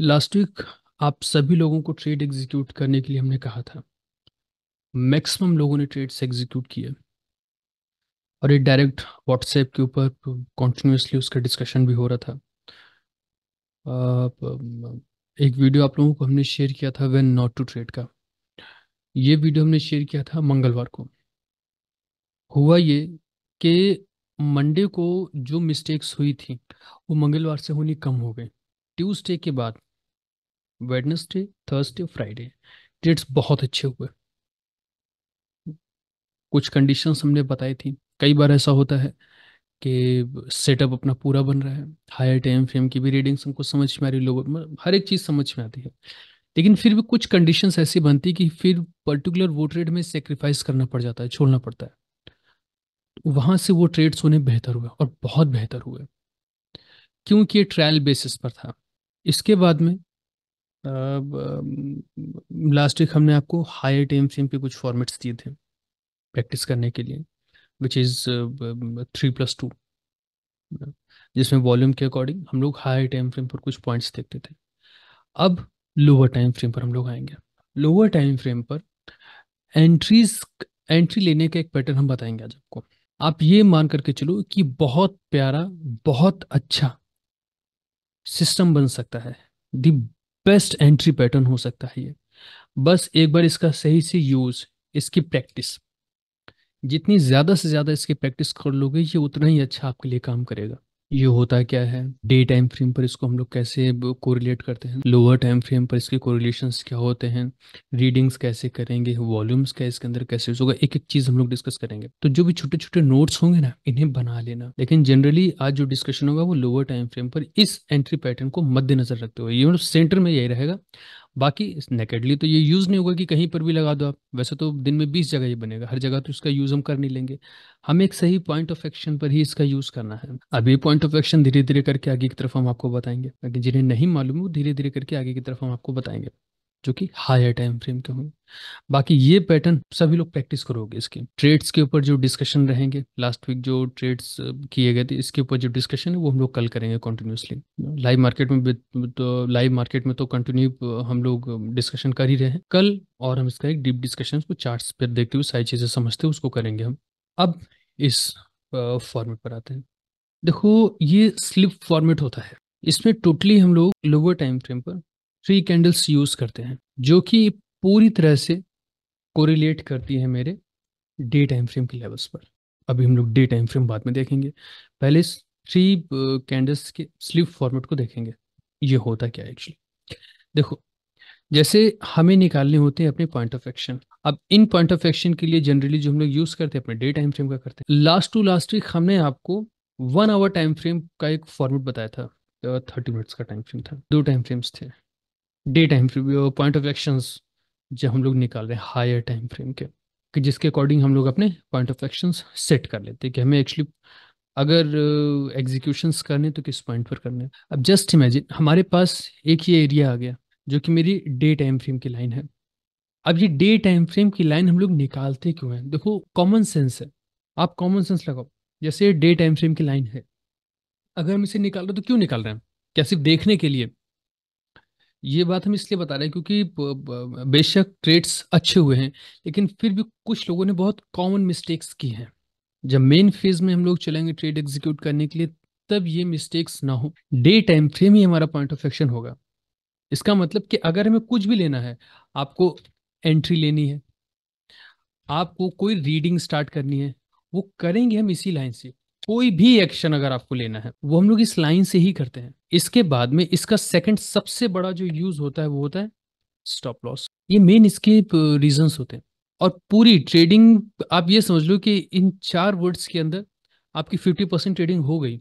Last week आप सभी लोगों को ट्रेड एग्जीक्यूट करने के लिए हमने कहा था मैक्सिमम लोगों ने ट्रेड्स एग्जीक्यूट किए और ये डायरेक्ट व्हाट्सएप के ऊपर कॉन्टिन्यूसली उसका डिस्कशन भी हो रहा था एक वीडियो आप लोगों को हमने शेयर किया था वेन नॉट टू ट्रेड का ये वीडियो हमने शेयर किया था मंगलवार को हुआ ये कि मंडे को जो मिस्टेक्स हुई थी वो मंगलवार से होनी कम हो गई ट्यूसडे के बाद वेडनेसडे थर्सडे फ्राइडे डेट्स बहुत अच्छे हुए कुछ कंडीशंस हमने बताई थी कई बार ऐसा होता है कि सेटअप अपना पूरा बन रहा है हायर टाइम फ्रेम की भी रीडिंग्स हमको समझ में आ रही लोगों हर एक चीज़ समझ में आती है लेकिन फिर भी कुछ कंडीशंस ऐसी बनती कि फिर पर्टिकुलर वो ट्रेड में सेक्रीफाइस करना पड़ जाता है छोड़ना पड़ता है वहाँ से वो ट्रेड्स होने बेहतर हुए और बहुत बेहतर हुए क्योंकि ये ट्रायल बेसिस पर था इसके बाद में लास्ट मतलब, वीक हमने आपको हायर टाइम फ्रेम के कुछ फॉर्मेट्स दिए थे प्रैक्टिस करने के लिए which is three plus two जिसमें वॉल्यूम के अकॉर्डिंग हम लोग हायर टाइम फ्रेम पर कुछ पॉइंट्स देखते थे अब लोअर टाइम फ्रेम पर हम लोग आएंगे लोअर टाइम फ्रेम पर एंट्रीज एंट्री लेने का एक पैटर्न हम बताएंगे आज आपको आप ये मान करके चलो कि बहुत प्यारा बहुत अच्छा सिस्टम बन सकता है दी बेस्ट एंट्री पैटर्न हो सकता है ये बस एक बार इसका सही से यूज इसकी प्रैक्टिस जितनी ज़्यादा से ज़्यादा इसकी प्रैक्टिस कर लोगे ये उतना ही अच्छा आपके लिए काम करेगा ये होता क्या है डे टाइम फ्रेम पर इसको हम लोग कैसे कोरिलेट करते हैं लोअर टाइम फ्रेम पर इसके कोरिलेशन क्या होते हैं रीडिंग्स कैसे करेंगे वॉल्यूम्स क्या इसके अंदर कैसे होगा एक एक चीज हम लोग डिस्कस करेंगे तो जो भी छोटे छोटे नोट्स होंगे ना इन्हें बना लेना लेकिन जनरली आज जो डिस्कशन होगा वो लोअर टाइम फ्रेम पर इस एंट्री पैटर्न को मद्देनजर रखते हुए ये मतलब सेंटर में यही रहेगा बाकी नेकेडली तो ये यूज़ नहीं होगा कि कहीं पर भी लगा दो आप वैसे तो दिन में बीस जगह ये बनेगा हर जगह तो इसका यूज़ हम कर नहीं लेंगे हमें एक सही पॉइंट ऑफ एक्शन पर ही इसका यूज़ करना है अब ये पॉइंट ऑफ एक्शन धीरे धीरे करके आगे की तरफ हम आपको बताएंगे जिन्हें नहीं मालूम वो धीरे धीरे करके आगे की तरफ हम आपको बताएंगे जो कि हायर टाइम फ्रेम के होंगे बाकी ये पैटर्न सभी लोग प्रैक्टिस करोगे इसके ट्रेड्स के ऊपर जो डिस्कशन रहेंगे लास्ट वीक जो ट्रेड्स किए गए थे इसके ऊपर जो डिस्कशन है वो हम लोग कल करेंगे कंटिन्यूसली लाइव मार्केट में तो लाइव मार्केट में तो कंटिन्यू हम लोग डिस्कशन कर ही रहे हैं कल और हम इसका एक डीप डिस्कशन को चार्ट्स पर देखते हुए सारी चीज़ें समझते हुए उसको करेंगे हम अब इस फॉर्मेट पर आते हैं देखो ये स्लिप फॉर्मेट होता है इसमें टोटली हम लोग लोअर टाइम फ्रेम पर थ्री कैंडल्स यूज़ करते हैं जो कि पूरी तरह से कोरिलेट करती है मेरे डे टाइम फ्रेम के लेवल्स पर अभी हम लोग डे टाइम फ्रेम बाद में देखेंगे पहले थ्री कैंडल्स के स्लिप फॉर्मेट को देखेंगे ये होता क्या एक्चुअली देखो जैसे हमें निकालने होते हैं अपने पॉइंट ऑफ एक्शन अब इन पॉइंट ऑफ एक्शन के लिए जनरली जो हम लोग यूज करते हैं अपने डे टाइम फ्रेम का करते हैं लास्ट टू लास्ट वीक हमने आपको वन आवर टाइम फ्रेम का एक फॉर्मेट बताया था थर्टी मिनट्स का टाइम फ्रेम था दो टाइम फ्रेम्स थे day time frame point of actions जो हम लोग निकाल रहे हैं हायर टाइम फ्रेम के कि जिसके अकॉर्डिंग हम लोग अपने पॉइंट ऑफ एक्शंस सेट कर लेते हैं कि हमें एक्चुअली अगर uh, करने तो किस पॉइंट पर करने अब जस्ट इमेजिन हमारे पास एक ही एरिया आ गया जो कि मेरी डे टाइम फ्रेम की लाइन है अब ये डे टाइम फ्रेम की लाइन हम लोग निकालते क्यों हैं देखो कॉमन सेंस है आप कॉमन सेंस लगाओ जैसे डे टाइम फ्रेम की लाइन है अगर हम इसे निकाल रहे तो क्यों निकाल रहे हैं क्या सिर्फ देखने के लिए ये बात हम इसलिए बता रहे हैं क्योंकि बेशक ट्रेड्स अच्छे हुए हैं लेकिन फिर भी कुछ लोगों ने बहुत कॉमन मिस्टेक्स की हैं जब मेन फेज में हम लोग चलेंगे ट्रेड एग्जीक्यूट करने के लिए तब ये मिस्टेक्स ना हो डे टाइम फ्रेम ही हमारा पॉइंट ऑफ एक्शन होगा इसका मतलब कि अगर हमें कुछ भी लेना है आपको एंट्री लेनी है आपको कोई रीडिंग स्टार्ट करनी है वो करेंगे हम इसी लाइन से कोई भी एक्शन अगर आपको लेना है वो हम लोग इस लाइन से ही करते हैं इसके बाद में इसका सेकंड सबसे बड़ा जो यूज होता है वो होता है स्टॉप लॉस ये मेन इसके रीजंस होते हैं और पूरी ट्रेडिंग आप ये समझ लो कि इन चार वर्ड्स के अंदर आपकी फिफ्टी परसेंट ट्रेडिंग हो गई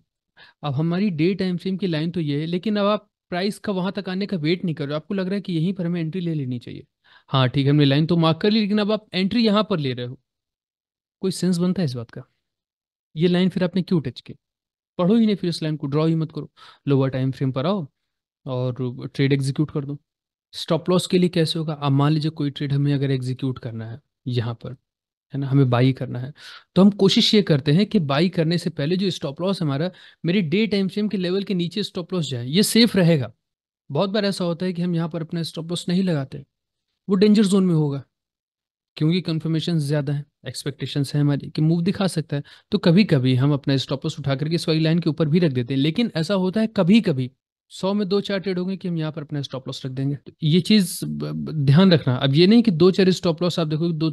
अब हमारी डे टाइम फ्रेम की लाइन तो ये है लेकिन अब आप प्राइस का वहां तक आने का वेट नहीं कर रहे हो आपको लग रहा है कि यहीं पर हमें एंट्री ले लेनी चाहिए हाँ ठीक है हमने लाइन तो मार्क कर ली लेकिन अब आप एंट्री यहाँ पर ले रहे हो कोई सेंस बनता है इस बात का ये लाइन फिर आपने क्यों टच की पढ़ो ही नहीं फिर इस लाइन को ड्रॉ ही मत करो लोअर टाइम फ्रेम पर आओ और ट्रेड एग्जीक्यूट कर दो स्टॉप लॉस के लिए कैसे होगा अब मान लीजिए कोई ट्रेड हमें अगर एग्जीक्यूट करना है यहाँ पर है ना हमें बाई करना है तो हम कोशिश ये करते हैं कि बाई करने से पहले जो स्टॉप लॉस हमारा मेरे डे टाइम फ्रेम के लेवल के नीचे स्टॉप लॉस जाए ये सेफ रहेगा बहुत बार ऐसा होता है कि हम यहाँ पर अपना स्टॉप लॉस नहीं लगाते वो डेंजर जोन में होगा क्योंकि कन्फर्मेशन ज़्यादा है एक्सपेक्टेशन है हमारी कि मूव दिखा सकता है तो कभी कभी हम अपना स्टॉपस उठा करके स्वाई लाइन के ऊपर भी रख देते हैं लेकिन ऐसा होता है कभी कभी सौ में दो चार ट्रेड होंगे कि हम यहाँ पर अपना स्टॉप लॉस रख देंगे तो ये चीज़ ध्यान रखना अब ये नहीं कि दो चार स्टॉप लॉस आप देखो दो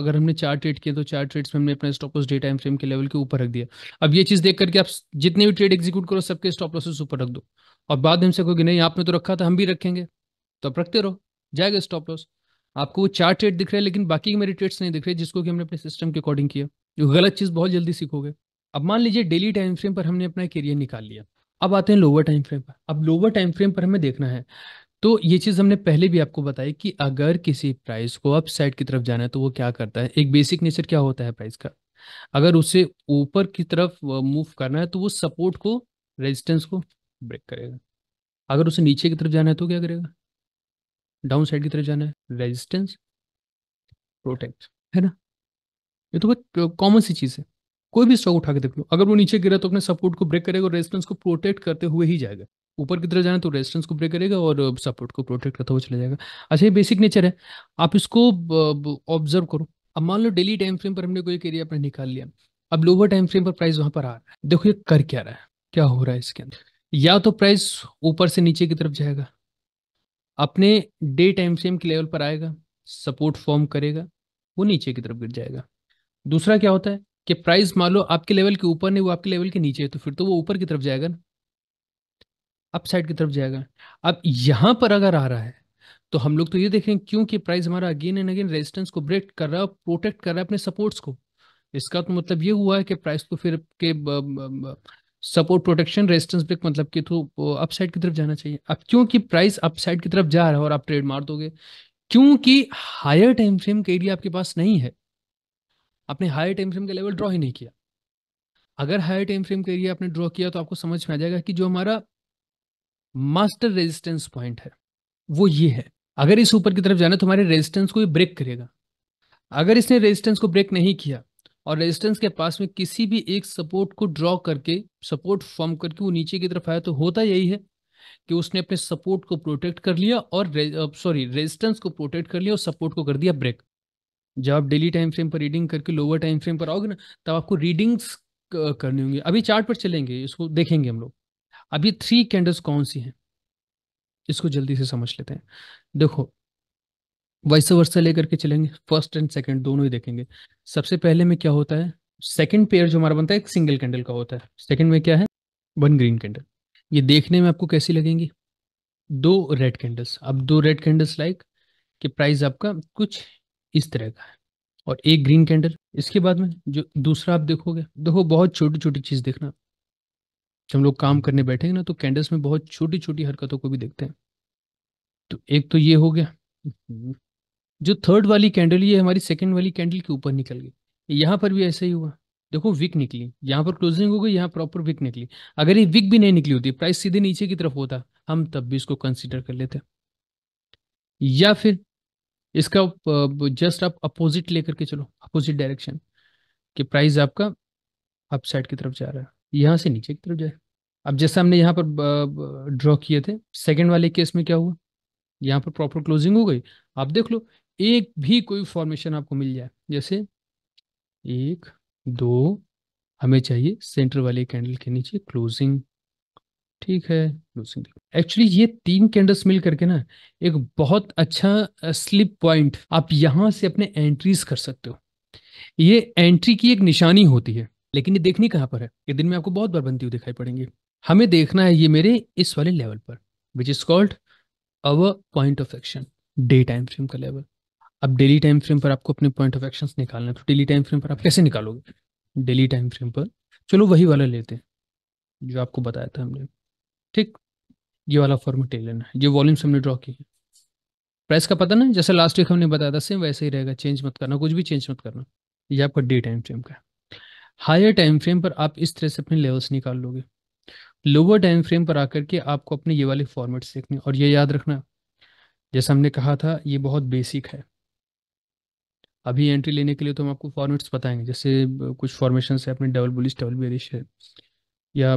अगर हमने चार ट्रेड किए तो चार ट्रेड्स में हमने अपना stop loss day time frame के लेवल के ऊपर रख दिया अब ये चीज़ देख करके आप जितने भी ट्रेड एग्जीक्यूट करो सबके स्टॉप लॉसेस ऊपर रख दो और बाद में से कहोगे नहीं आपने तो रखा था हम भी रखेंगे तो आप रखते रहो जाएगा स्टॉप लॉस आपको वो चार ट्रेड दिख रहे हैं लेकिन बाकी के मेरे ट्रेड्स नहीं दिख रहे जिसको कि हमने अपने सिस्टम के अकॉर्डिंग किया जो गलत चीज़ बहुत जल्दी सीखोगे अब मान लीजिए डेली टाइम फ्रेम पर हमने अपना करियर निकाल लिया अब आते हैं लोअर टाइम फ्रेम पर अब लोअर टाइम फ्रेम पर हमें देखना है तो ये चीज़ हमने पहले भी आपको बताई कि अगर किसी प्राइस को अप साइड की तरफ जाना है तो वो क्या करता है एक बेसिक नेचर क्या होता है प्राइस का अगर उसे ऊपर की तरफ मूव करना है तो वो सपोर्ट को रेजिस्टेंस को ब्रेक करेगा अगर उसे नीचे की तरफ जाना है तो क्या करेगा डाउन साइड की तरफ जाना है रेजिस्टेंस प्रोटेक्ट है ना ये तो बहुत कॉमन सी चीज़ है कोई भी स्टॉक उठा के देख लो अगर वो नीचे गिरा तो अपने सपोर्ट को ब्रेक करेगा और रेजिस्टेंस को प्रोटेक्ट करते हुए ही जाएगा ऊपर की तरफ जाना तो रेजिस्टेंस को ब्रेक करेगा और सपोर्ट को प्रोटेक्ट करता हुआ चला जाएगा अच्छा ये बेसिक नेचर है आप इसको ऑब्जर्व करो अब मान लो डेली टाइम फ्रेम पर हमने कोई एक एरिया अपने निकाल लिया अब लोअर टाइम फ्रेम पर प्राइस वहां पर आ रहा है देखो ये कर क्या रहा है क्या हो रहा है इसके अंदर या तो प्राइस ऊपर से नीचे की तरफ जाएगा अपने डे टाइम फ्रेम के लेवल पर आएगा सपोर्ट फॉर्म करेगा वो नीचे की तरफ गिर जाएगा दूसरा क्या होता है कि प्राइस मान लो आपके लेवल के ऊपर नहीं वो आपके लेवल के नीचे है तो फिर तो वो ऊपर की तरफ जाएगा ना अपसाइड की तरफ जाएगा अब यहां पर अगर आ रहा है तो हम लोग तो ये देखें क्योंकि प्राइस हमारा अगेन एंड अगेन रेजिस्टेंस को ब्रेक कर रहा है प्रोटेक्ट कर रहा है अपने सपोर्ट्स को इसका तो मतलब ये हुआ है कि प्राइस को फिर के सपोर्ट प्रोटेक्शन रेजिस्टेंस ब्रेक मतलब कि तो अपसाइड की तरफ जाना चाहिए अब क्योंकि प्राइस अपसाइड की तरफ जा रहा है और आप ट्रेड मार दोगे क्योंकि हायर टाइम फ्रेम के एरिया आपके पास नहीं है आपने हायर टाइम फ्रेम का लेवल ड्रॉ ही नहीं किया अगर हायर टाइम फ्रेम का एरिया आपने ड्रॉ किया तो आपको समझ में आ जाएगा कि जो हमारा मास्टर रेजिस्टेंस पॉइंट है वो ये है अगर इस ऊपर की तरफ जाना तो हमारे रेजिस्टेंस को ब्रेक करेगा अगर इसने रेजिस्टेंस को ब्रेक नहीं किया और रेजिस्टेंस के पास में किसी भी एक सपोर्ट को ड्रॉ करके सपोर्ट फॉर्म करके वो नीचे की तरफ आया तो होता यही है कि उसने अपने सपोर्ट को प्रोटेक्ट कर लिया और सॉरी रेजिस्टेंस को प्रोटेक्ट कर लिया और सपोर्ट को कर दिया ब्रेक जब आप डेली टाइम फ्रेम पर रीडिंग करके लोअर टाइम फ्रेम पर आओगे ना तब आपको रीडिंग्स करनी होंगी अभी चार्ट पर चलेंगे इसको देखेंगे हम लोग अभी थ्री कैंडल्स कौन सी हैं इसको जल्दी से समझ लेते हैं देखो वैसे वर्षा लेकर के चलेंगे फर्स्ट एंड सेकंड दोनों ही देखेंगे सबसे पहले में क्या होता है सेकंड पेयर जो हमारा बनता है एक सिंगल कैंडल का होता है सेकंड में क्या है वन ग्रीन कैंडल ये देखने में आपको कैसी लगेंगी दो रेड कैंडल्स अब दो रेड कैंडल्स लाइक कि प्राइस आपका कुछ इस तरह का है और एक ग्रीन कैंडल इसके बाद में जो दूसरा आप देखोगे देखो बहुत छोटी छोटी चीज़ देखना जब हम लोग काम करने बैठेंगे ना तो कैंडल्स में बहुत छोटी छोटी हरकतों को भी देखते हैं तो एक तो ये हो गया जो थर्ड वाली कैंडल ये हमारी सेकेंड वाली कैंडल के ऊपर निकल गई यहाँ पर भी ऐसा ही हुआ देखो विक निकली यहाँ पर क्लोजिंग हो गई यहाँ प्रॉपर विक निकली अगर ये विक भी नहीं निकली होती प्राइस सीधे नीचे की तरफ होता हम तब भी इसको कंसिडर कर लेते या फिर इसका जस्ट आप अपोजिट लेकर के चलो अपोजिट डायरेक्शन कि प्राइस आपका अपसाइड की तरफ जा रहा है यहाँ से नीचे की तरफ जाए अब जैसा हमने यहाँ पर ड्रॉ किए थे सेकंड वाले केस में क्या हुआ यहाँ पर प्रॉपर क्लोजिंग हो गई आप देख लो एक भी कोई फॉर्मेशन आपको मिल जाए जैसे एक दो हमें चाहिए सेंटर वाले कैंडल के नीचे क्लोजिंग ठीक है क्लोजिंग एक्चुअली ये तीन कैंडल्स मिल करके ना एक बहुत अच्छा स्लिप पॉइंट आप यहां से अपने एंट्रीज कर सकते हो ये एंट्री की एक निशानी होती है लेकिन ये देखनी कहाँ पर है ये दिन में आपको बहुत बार बनती हुई दिखाई पड़ेंगे हमें देखना है ये मेरे इस वाले लेवल पर which is called our point of action day time frame का लेवल अब डेली टाइम फ्रेम पर आपको अपने पॉइंट ऑफ एक्शन निकालना है तो डेली टाइम फ्रेम पर आप कैसे निकालोगे डेली टाइम फ्रेम पर चलो वही वाला लेते हैं जो आपको बताया था हमने ठीक ये वाला फॉर्मेट लेना है ये वॉल्यूम्स हमने ड्रॉ किए हैं प्राइस का पता ना जैसे लास्ट वीक हमने बताया था सेम वैसे ही रहेगा चेंज मत करना कुछ भी चेंज मत करना ये आपका डे टाइम फ्रेम का है हायर टाइम फ्रेम पर आप इस तरह से अपने लेवल्स निकाल लोगे लोअर टाइम फ्रेम पर आकर के आपको अपने ये वाले फॉर्मेट्स देखने और ये याद रखना जैसा हमने कहा था ये बहुत बेसिक है अभी एंट्री लेने के लिए तो हम आपको फॉर्मेट्स बताएंगे जैसे कुछ फॉर्मेशन है अपने डबल बुलिस डबल बेरिश है या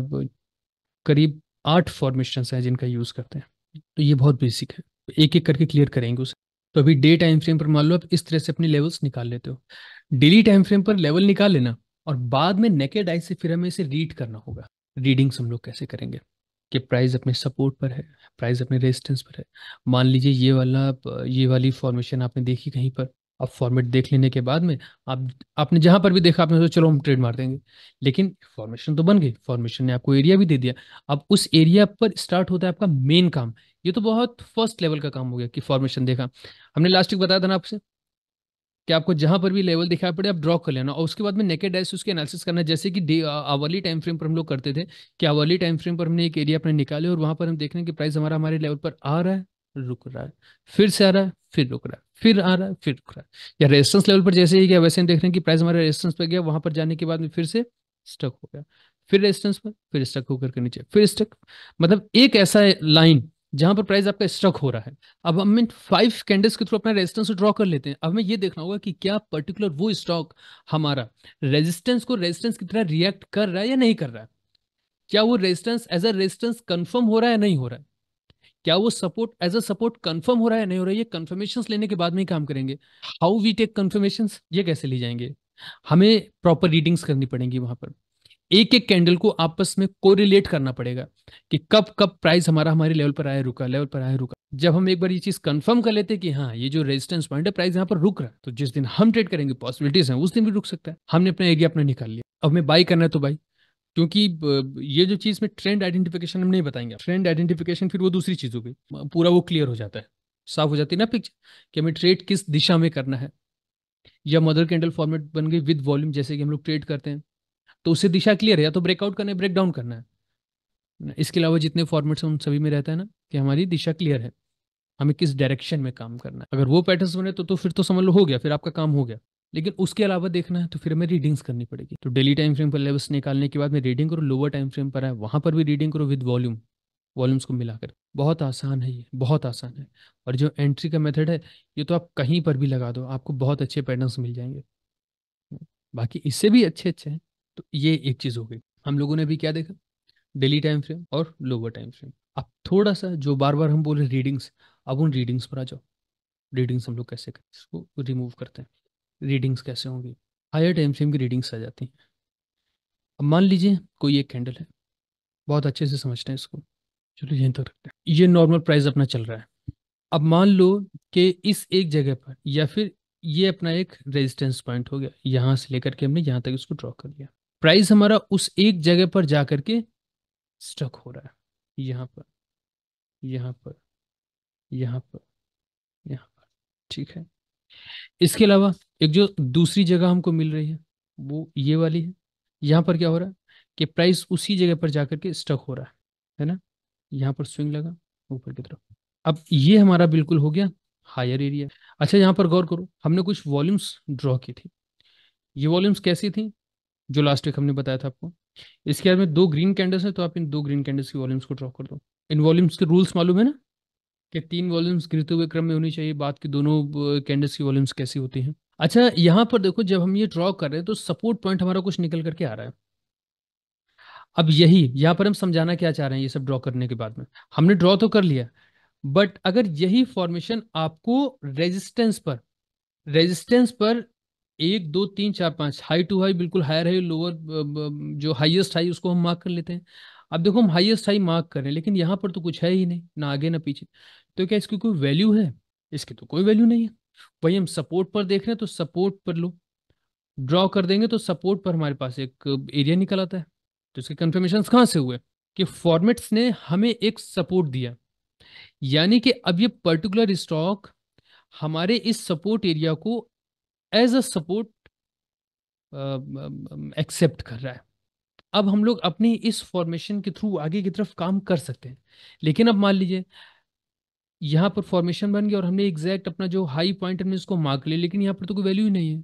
करीब आठ फॉर्मेशन हैं जिनका यूज़ करते हैं तो ये बहुत बेसिक है एक एक करके क्लियर करेंगे उसे तो अभी डे टाइम फ्रेम पर मान लो आप इस तरह से अपने लेवल्स निकाल लेते हो डेली टाइम फ्रेम पर लेवल निकाल लेना और बाद में नेकेड आई से फिर हमें इसे रीड करना होगा रीडिंग्स हम लोग कैसे करेंगे कि प्राइस अपने सपोर्ट पर है प्राइस अपने रेजिस्टेंस पर है मान लीजिए ये वाला ये वाली फॉर्मेशन आपने देखी कहीं पर अब फॉर्मेट देख लेने के बाद में आप आपने जहां पर भी देखा आपने सोचा चलो हम ट्रेड मार देंगे लेकिन फॉर्मेशन तो बन गई फॉर्मेशन ने आपको एरिया भी दे दिया अब उस एरिया पर स्टार्ट होता है आपका मेन काम ये तो बहुत फर्स्ट लेवल का काम हो गया कि फॉर्मेशन देखा हमने लास्ट वीक बताया था ना आपसे कि आपको जहां पर भी लेवल दिखाई पड़े आप ड्रॉ कर लेना और उसके बाद में नेकेड डाइस उसके एनालिसिस करना जैसे कि डे टाइम फ्रेम पर हम लोग करते थे कि आवाली टाइम फ्रेम पर हमने एक एरिया अपने निकाले और वहां पर हम देख रहे हैं कि प्राइस हमारा हमारे लेवल पर आ रहा है रुक रहा है फिर से आ रहा है फिर रुक रहा है फिर आ रहा है फिर रुक रहा है या रेजिस्टेंस लेवल पर जैसे ही गया वैसे ही देख रहे हैं कि प्राइस हमारे रेजिस्टेंस पर गया वहां पर जाने के बाद में फिर से स्टक हो गया फिर रेजिस्टेंस पर फिर स्टक होकर के नीचे फिर स्टक मतलब एक ऐसा लाइन जहां पर प्राइस आपका स्ट्रक हो रहा है अब हम फाइव कैंडल्स के थ्रू अपना रेजिस्टेंस ड्रॉ कर लेते हैं अब हमें यह देखना होगा कि क्या पर्टिकुलर वो स्टॉक हमारा रेजिस्टेंस को रेजिस्टेंस की तरह रिएक्ट कर रहा है या नहीं कर रहा है क्या वो resistance as a resistance confirm हो रहा है या नहीं हो रहा है क्या वो support as a support confirm हो रहा है नहीं हो रहा है ये कंफर्मेशन लेने के बाद में ही काम करेंगे हाउ वी टेक कन्फर्मेशन ये कैसे ली जाएंगे हमें प्रॉपर रीडिंग्स करनी पड़ेंगी वहां पर एक एक कैंडल को आपस में कोरिलेट करना पड़ेगा कि कब कब प्राइस हमारा हमारे लेवल पर आया रुका लेवल पर आया रुका जब हम एक बार ये चीज कंफर्म कर लेते हैं कि हाँ ये जो रेजिस्टेंस पॉइंट है प्राइस यहाँ पर रुक रहा है तो जिस दिन हम ट्रेड करेंगे पॉसिबिलिटीज हैं उस दिन भी रुक सकता है हमने अपना एरिया अपना निकाल लिया अब हमें बाई करना है तो बाई क्योंकि ये जो चीज़ में ट्रेंड आइडेंटिफिकेशन हम नहीं बताएंगे ट्रेंड आइडेंटिफिकेशन फिर वो दूसरी चीज़ होगी पूरा वो क्लियर हो जाता है साफ हो जाती है ना पिक्चर कि हमें ट्रेड किस दिशा में करना है या मदर कैंडल फॉर्मेट बन गई विद वॉल्यूम जैसे कि हम लोग ट्रेड करते हैं तो उससे दिशा क्लियर है या तो ब्रेकआउट करना है ब्रेक डाउन करना है इसके अलावा जितने फॉर्मेट्स उन सभी में रहता है ना कि हमारी दिशा क्लियर है हमें किस डायरेक्शन में काम करना है अगर वो पैटर्न बने तो, तो फिर तो समझ लो हो गया फिर आपका काम हो गया लेकिन उसके अलावा देखना है तो फिर हमें रीडिंग्स करनी पड़ेगी तो डेली टाइम फ्रेम पर लेवल्स निकालने के बाद में रीडिंग करो लोअर टाइम फ्रेम पर है वहाँ पर भी रीडिंग करो विद वॉल्यूम वॉल्यूम्स को मिलाकर बहुत आसान है ये बहुत आसान है और जो एंट्री का मेथड है ये तो आप कहीं पर भी लगा दो आपको बहुत अच्छे पैटर्न्स मिल जाएंगे बाकी इससे भी अच्छे अच्छे हैं तो ये एक चीज़ हो गई हम लोगों ने भी क्या देखा डेली टाइम फ्रेम और लोअर टाइम फ्रेम अब थोड़ा सा जो बार बार हम बोले रीडिंग्स अब उन रीडिंग्स पर आ जाओ रीडिंग्स हम लोग कैसे करें इसको रिमूव करते हैं रीडिंग्स कैसे होंगी हायर टाइम फ्रेम की रीडिंग्स आ जाती हैं अब मान लीजिए कोई एक कैंडल है बहुत अच्छे से समझते हैं इसको चलो यहीं तक तो रखते हैं ये नॉर्मल प्राइस अपना चल रहा है अब मान लो कि इस एक जगह पर या फिर ये अपना एक रेजिस्टेंस पॉइंट हो गया यहाँ से लेकर के हमने यहाँ तक इसको ड्रॉ कर लिया प्राइस हमारा उस एक जगह पर जा करके स्टक हो रहा है यहाँ पर यहाँ पर यहाँ पर यहाँ पर ठीक है इसके अलावा एक जो दूसरी जगह हमको मिल रही है वो ये वाली है यहाँ पर क्या हो रहा है कि प्राइस उसी जगह पर जाकर के स्टक हो रहा है है ना यहाँ पर स्विंग लगा ऊपर की तरफ अब ये हमारा बिल्कुल हो गया हायर एरिया अच्छा यहाँ पर गौर करो हमने कुछ वॉल्यूम्स ड्रॉ की थी ये वॉल्यूम्स कैसी थी जो लास्ट वीक हमने बताया था आपको इसके बाद में दो ग्रीन कैंडल्स हैं तो आप इन दो ग्रीन कैंडल्स की वॉल्यूम्स को ड्रॉ कर दो इन वॉल्यूम्स के रूल्स मालूम है ना कि तीन वॉल्यूम्स गिरते हुए क्रम में होनी चाहिए बात की दोनों कैंडल्स की वॉल्यूम्स कैसी होती हैं अच्छा यहाँ पर देखो जब हम ये ड्रॉ कर रहे हैं तो सपोर्ट पॉइंट हमारा कुछ निकल करके आ रहा है अब यही यहाँ पर हम समझाना क्या चाह रहे हैं ये सब ड्रॉ करने के बाद में हमने ड्रॉ तो कर लिया बट अगर यही फॉर्मेशन आपको रेजिस्टेंस पर रेजिस्टेंस पर एक दो तीन चार पांच हाई टू हाई बिल्कुल हायर हाई लोअर जो हाईएस्ट हाई उसको हम मार्क कर लेते हैं अब देखो हम हाईएस्ट हाई मार्क कर रहे हैं लेकिन यहाँ पर तो कुछ है ही नहीं ना आगे ना पीछे तो क्या इसकी कोई वैल्यू है इसकी तो कोई वैल्यू नहीं है वही हम सपोर्ट पर देख रहे हैं तो सपोर्ट पर लो ड्रॉ कर देंगे तो सपोर्ट पर हमारे पास एक एरिया निकल आता है तो इसके कन्फर्मेशन कहाँ से हुए कि फॉर्मेट्स ने हमें एक सपोर्ट दिया यानी कि अब ये पर्टिकुलर स्टॉक हमारे इस सपोर्ट एरिया को एज अ सपोर्ट एक्सेप्ट कर रहा है अब हम लोग अपनी इस फॉर्मेशन के थ्रू आगे की तरफ काम कर सकते हैं लेकिन अब मान लीजिए यहाँ पर फॉर्मेशन बन गया और हमने एग्जैक्ट अपना जो हाई पॉइंट हमने इसको मार्क लिया लेकिन यहाँ पर तो कोई वैल्यू ही नहीं है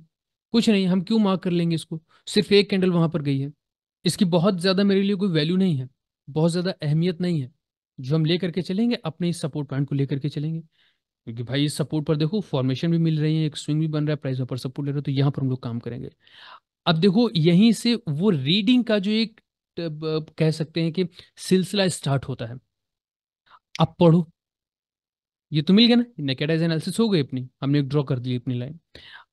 कुछ नहीं हम क्यों मार्क कर लेंगे इसको सिर्फ एक कैंडल वहाँ पर गई है इसकी बहुत ज़्यादा मेरे लिए कोई वैल्यू नहीं है बहुत ज़्यादा अहमियत नहीं है जो हम ले करके चलेंगे अपने इस सपोर्ट पॉइंट को ले करके चलेंगे क्योंकि भाई इस सपोर्ट पर देखो फॉर्मेशन भी मिल रही है एक स्विंग भी बन रहा है प्राइस पर सपोर्ट ले रहा है तो यहाँ पर हम लोग काम करेंगे अब देखो यहीं से वो रीडिंग का जो एक कह सकते हैं कि सिलसिला स्टार्ट होता है अब पढ़ो ये तो मिल गया ना नेकेडाइज एनालिसिस हो गई अपनी हमने ड्रॉ कर दी अपनी लाइन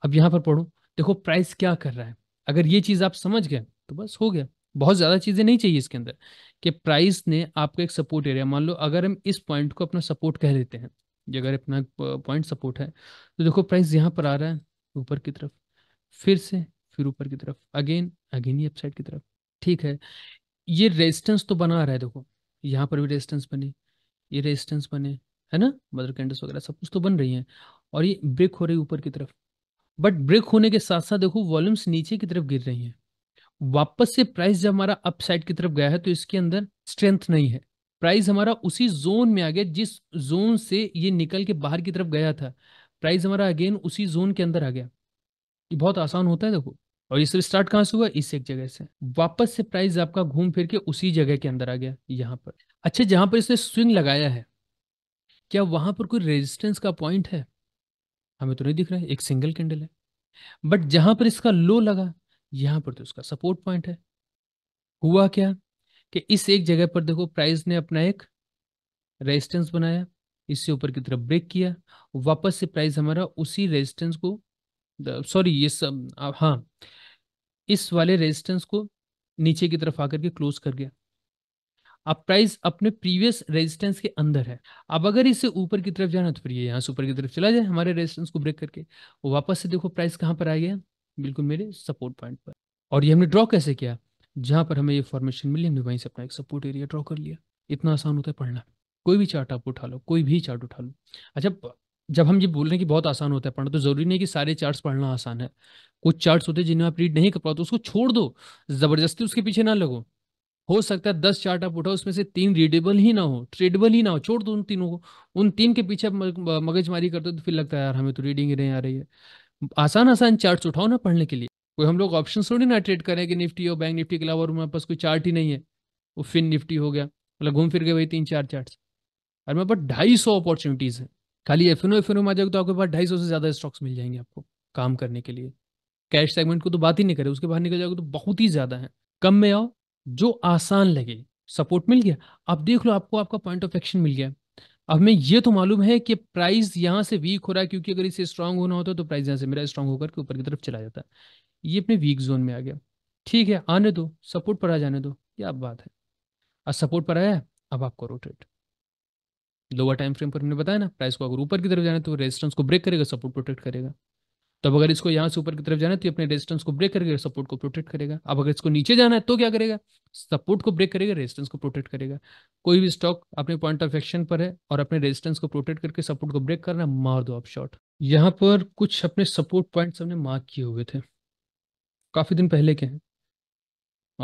अब यहाँ पर पढ़ो देखो प्राइस क्या कर रहा है अगर ये चीज़ आप समझ गए तो बस हो गया बहुत ज़्यादा चीज़ें नहीं चाहिए इसके अंदर कि प्राइस ने आपको एक सपोर्ट एरिया मान लो अगर हम इस पॉइंट को अपना सपोर्ट कह देते हैं ये अगर अपना पॉइंट सपोर्ट है तो देखो प्राइस यहाँ पर आ रहा है ऊपर की तरफ फिर से फिर ऊपर की तरफ अगेन अगेन ही अपसाइड की तरफ ठीक है ये रेजिस्टेंस तो बना रहा है देखो यहाँ पर भी रेजिस्टेंस बने ये रेजिस्टेंस बने है ना मदर कैंडल्स वगैरह सब कुछ तो बन रही हैं और ये ब्रेक हो रही ऊपर की तरफ बट ब्रेक होने के साथ साथ देखो वॉल्यूम्स नीचे की तरफ गिर रही हैं वापस से प्राइस जब हमारा अप साइड की तरफ गया है तो इसके अंदर स्ट्रेंथ नहीं है प्राइस हमारा उसी जोन में आ गया जिस जोन से ये निकल के बाहर की तरफ गया था प्राइस हमारा अगेन उसी जोन के अंदर आ गया ये बहुत आसान होता है देखो और ये स्टार्ट कहाँ से हुआ इस एक जगह से वापस से प्राइस आपका घूम फिर के उसी जगह के अंदर आ गया यहाँ पर अच्छा जहाँ पर इसने स्विंग लगाया है क्या वहां पर कोई रेजिस्टेंस का पॉइंट है हमें तो नहीं दिख रहा है एक सिंगल कैंडल है बट जहां पर इसका लो लगा यहां पर तो इसका सपोर्ट पॉइंट है हुआ क्या कि इस एक जगह पर देखो प्राइस ने अपना एक रेजिस्टेंस बनाया इससे ऊपर की तरफ ब्रेक किया वापस से प्राइस हमारा उसी रेजिस्टेंस को सॉरी ये सब हाँ इस वाले रेजिस्टेंस को नीचे की तरफ आकर के क्लोज कर गया अब प्राइस अपने प्रीवियस रेजिस्टेंस के अंदर है अब अगर इसे ऊपर की तरफ जाना तो फिर ये यहाँ से ऊपर की तरफ चला जाए हमारे रेजिस्टेंस को ब्रेक करके वापस से देखो प्राइस कहाँ पर आ गया बिल्कुल मेरे सपोर्ट पॉइंट पर और ये हमने ड्रॉ कैसे किया जहाँ पर हमें ये फॉर्मेशन मिली हमने वहीं से अपना एक सपोर्ट एरिया ड्रॉ कर लिया इतना आसान होता है पढ़ना कोई भी चार्ट आप उठा लो कोई भी चार्ट उठा लो अच्छा जब हम ये बोल रहे हैं कि बहुत आसान होता है पढ़ना तो जरूरी नहीं कि सारे चार्ट्स पढ़ना आसान है कुछ चार्ट्स होते हैं जिन्हें आप रीड नहीं कर पाते तो उसको छोड़ दो जबरदस्ती उसके पीछे ना लगो हो सकता है दस चार्ट आप उठाओ उसमें से तीन रीडेबल ही ना हो ट्रेडेबल ही ना हो छोड़ दो उन तीनों को उन तीन के पीछे आप मगजमारी करते हो तो फिर लगता है यार हमें तो रीडिंग ही नहीं आ रही है आसान आसान चार्ट उठाओ ना पढ़ने के लिए कोई हम लोग ऑप्शन थोड़ी ना ट्रेड करें कि निफ्टी हो बैंक निफ्टी के अलावा और हमारे पास कोई चार्ट ही नहीं है वो फिन निफ्टी हो गया मतलब घूम फिर गए वही तीन चार चार्ट और मेरे पास ढाई सौ अपॉर्चुनिटीज़ है खाली F N O F N O में आ जाओगे तो आपके पास ढाई सौ से ज़्यादा स्टॉक्स मिल जाएंगे आपको काम करने के लिए कैश सेगमेंट को तो बात ही नहीं करे उसके बाहर निकल जाएगा तो बहुत ही ज़्यादा है कम में आओ जो आसान लगे सपोर्ट मिल गया अब देख लो आपको आपका पॉइंट ऑफ एक्शन मिल गया अब हमें ये तो मालूम है कि प्राइस यहाँ से वीक हो रहा है क्योंकि अगर इसे स्ट्रांग होना होता तो प्राइस यहाँ से मेरा स्ट्रांग होकर के ऊपर की तरफ चला जाता है ये अपने वीक जोन में आ गया ठीक है आने दो सपोर्ट पर आ जाने दो ये अब बात है अब सपोर्ट पर आया अब आपको रोटेट लोअर टाइम फ्रेम पर हमने बताया ना प्राइस को अगर ऊपर की तरफ जाना तो रेजिस्टेंस को ब्रेक करेगा सपोर्ट प्रोटेक्ट करेगा तो अगर इसको यहाँ से ऊपर की तरफ जाना है तो अपने रेजिस्टेंस को ब्रेक करेगा सपोर्ट को प्रोटेक्ट करेगा अब अगर इसको नीचे जाना है तो क्या करेगा सपोर्ट को ब्रेक करेगा रेजिस्टेंस को प्रोटेक्ट करेगा कोई भी स्टॉक अपने पॉइंट ऑफ एक्शन पर है और अपने रेजिस्टेंस को प्रोटेक्ट करके सपोर्ट को ब्रेक करना मार दो आप शॉर्ट यहाँ पर कुछ अपने सपोर्ट पॉइंट हमने मार्क किए हुए थे काफ़ी दिन पहले के हैं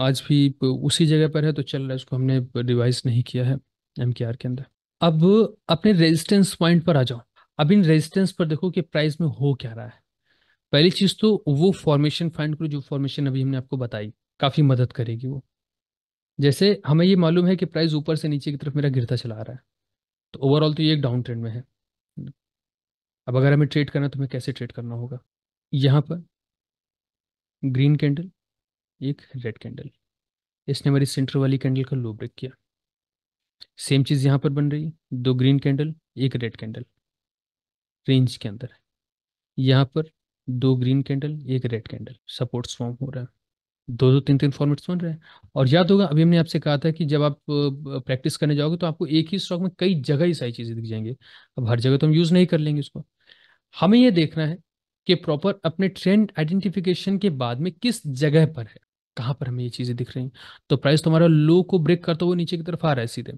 आज भी उसी जगह पर है तो चल रहा है उसको हमने रिवाइज नहीं किया है एम के अंदर अब अपने रेजिस्टेंस पॉइंट पर आ जाओ अब इन रेजिस्टेंस पर देखो कि प्राइस में हो क्या रहा है पहली चीज तो वो फॉर्मेशन फाइंड करो जो फॉर्मेशन अभी हमने आपको बताई काफी मदद करेगी वो जैसे हमें ये मालूम है कि प्राइस ऊपर से नीचे की तरफ मेरा गिरता चला आ रहा है तो ओवरऑल तो ये एक डाउन ट्रेंड में है अब अगर हमें ट्रेड करना है तो हमें कैसे ट्रेड करना होगा यहाँ पर ग्रीन कैंडल एक रेड कैंडल इसने हमारी सेंटर वाली कैंडल का लो ब्रेक किया सेम चीज़ यहाँ पर बन रही दो ग्रीन कैंडल एक रेड कैंडल रेंज के अंदर यहाँ पर दो ग्रीन कैंडल एक रेड कैंडल सपोर्ट फॉर्म हो रहा है दो दो तीन तीन फॉर्मेट्स बन रहे हैं और याद होगा अभी हमने आपसे कहा था कि जब आप प्रैक्टिस करने जाओगे तो आपको एक ही स्टॉक में कई जगह ही सारी चीज़ें दिख जाएंगे अब हर जगह तो हम यूज़ नहीं कर लेंगे उसको हमें यह देखना है कि प्रॉपर अपने ट्रेंड आइडेंटिफिकेशन के बाद में किस जगह पर है कहाँ पर हमें ये चीज़ें दिख रही हैं तो प्राइस तुम्हारा लो को ब्रेक करता हुआ नीचे की तरफ आ रहा है सीधे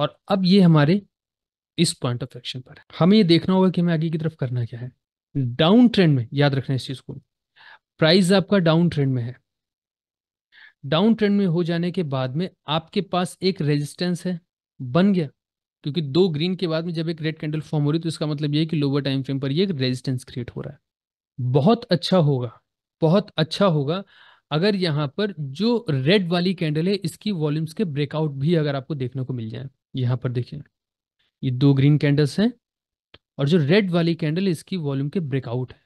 और अब ये हमारे इस पॉइंट ऑफ एक्शन पर है हमें ये देखना होगा कि हमें आगे की तरफ करना क्या है डाउन ट्रेंड में याद रखना इस चीज को प्राइस आपका डाउन ट्रेंड में है डाउन ट्रेंड में हो जाने के बाद में आपके पास एक रेजिस्टेंस है बन गया क्योंकि दो ग्रीन के बाद में जब एक रेड कैंडल फॉर्म हो रही तो इसका मतलब यह कि लोअर टाइम फ्रेम पर ये एक रेजिस्टेंस क्रिएट हो रहा है बहुत अच्छा होगा बहुत अच्छा होगा अगर यहाँ पर जो रेड वाली कैंडल है इसकी वॉल्यूम्स के ब्रेकआउट भी अगर आपको देखने को मिल जाए यहाँ पर देखिए ये दो ग्रीन कैंडल्स हैं और जो रेड वाली कैंडल है इसकी वॉल्यूम के ब्रेकआउट है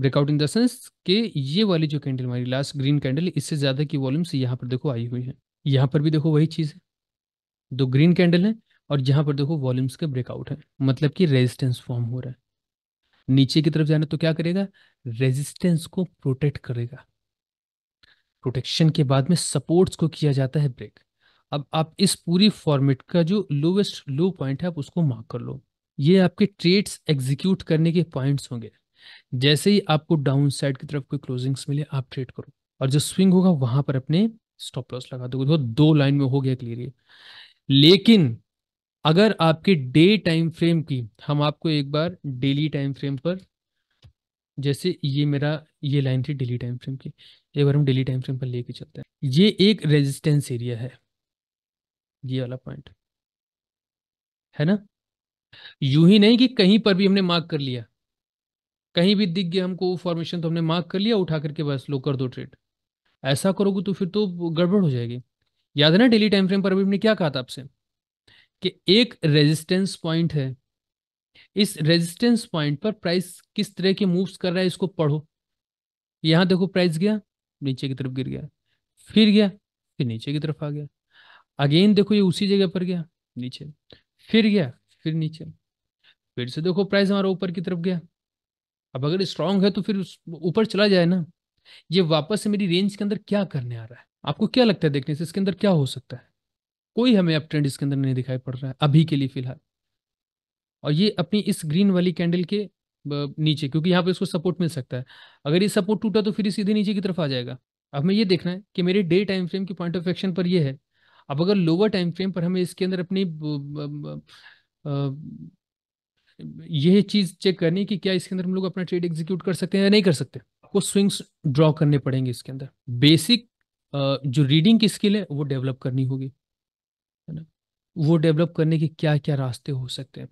ब्रेकआउट इन द सेंस के ये वाली जो कैंडल हमारी लास्ट ग्रीन कैंडल इससे ज़्यादा की वॉल्यूम्स यहाँ पर देखो आई हुई है यहाँ पर भी देखो वही चीज़ है दो ग्रीन कैंडल है और यहाँ पर देखो वॉल्यूम्स के ब्रेकआउट है मतलब कि रेजिस्टेंस फॉर्म हो रहा है नीचे की तरफ जाना तो क्या करेगा रेजिस्टेंस को प्रोटेक्ट करेगा प्रोटेक्शन के बाद में सपोर्ट्स को किया जाता है ब्रेक अब आप इस पूरी फॉर्मेट का जो लोवेस्ट लो पॉइंट है आप उसको मार्क कर लो ये आपके ट्रेड्स एग्जीक्यूट करने के पॉइंट्स होंगे जैसे ही आपको डाउन साइड की तरफ कोई क्लोजिंग्स मिले आप ट्रेड करो और जो स्विंग होगा वहां पर अपने स्टॉप लॉस लगा दोगे तो दो लाइन में हो गया क्लियर ये लेकिन अगर आपके डे टाइम फ्रेम की हम आपको एक बार डेली टाइम फ्रेम पर जैसे ये मेरा ये लाइन थी डेली टाइम फ्रेम की एक बार हम डेली टाइम फ्रेम पर लेके चलते हैं ये एक रेजिस्टेंस एरिया है ये वाला पॉइंट है ना यूं ही नहीं कि कहीं पर भी हमने मार्क कर लिया कहीं भी दिख गया हमको वो फॉर्मेशन तो हमने मार्क कर लिया उठा करके बस लो कर दो ट्रेड ऐसा करोगे तो फिर तो गड़बड़ हो जाएगी याद है ना डेली टाइम फ्रेम पर अभी हमने क्या कहा था आपसे कि एक रेजिस्टेंस पॉइंट है इस रेजिस्टेंस पॉइंट पर प्राइस किस तरह के मूव्स कर रहा है इसको पढ़ो यहां देखो प्राइस गया नीचे की तरफ गिर गया फिर गया फिर नीचे की तरफ आ गया अगेन देखो ये उसी जगह पर गया नीचे फिर गया फिर नीचे फिर से देखो प्राइस हमारा ऊपर की तरफ गया अब अगर स्ट्रांग है तो फिर ऊपर चला जाए ना ये वापस से मेरी रेंज के अंदर क्या करने आ रहा है आपको क्या लगता है देखने से इसके अंदर क्या हो सकता है कोई हमें अब ट्रेंड इसके अंदर नहीं दिखाई पड़ रहा है अभी के लिए फिलहाल और ये अपनी इस ग्रीन वाली कैंडल के नीचे क्योंकि यहाँ पर इसको सपोर्ट मिल सकता है अगर ये सपोर्ट टूटा तो फिर ये सीधे नीचे की तरफ आ जाएगा अब हमें ये देखना है कि मेरे डे टाइम फ्रेम के पॉइंट ऑफ एक्शन पर ये है अब अगर लोअर टाइम फ्रेम पर हमें इसके अंदर अपनी यह चीज चेक करनी कि क्या इसके अंदर हम लोग अपना ट्रेड एग्जीक्यूट कर सकते हैं या नहीं कर सकते आपको स्विंग्स ड्रॉ करने पड़ेंगे इसके अंदर बेसिक जो रीडिंग की स्किल है वो डेवलप करनी होगी है ना वो डेवलप करने के क्या क्या रास्ते हो सकते हैं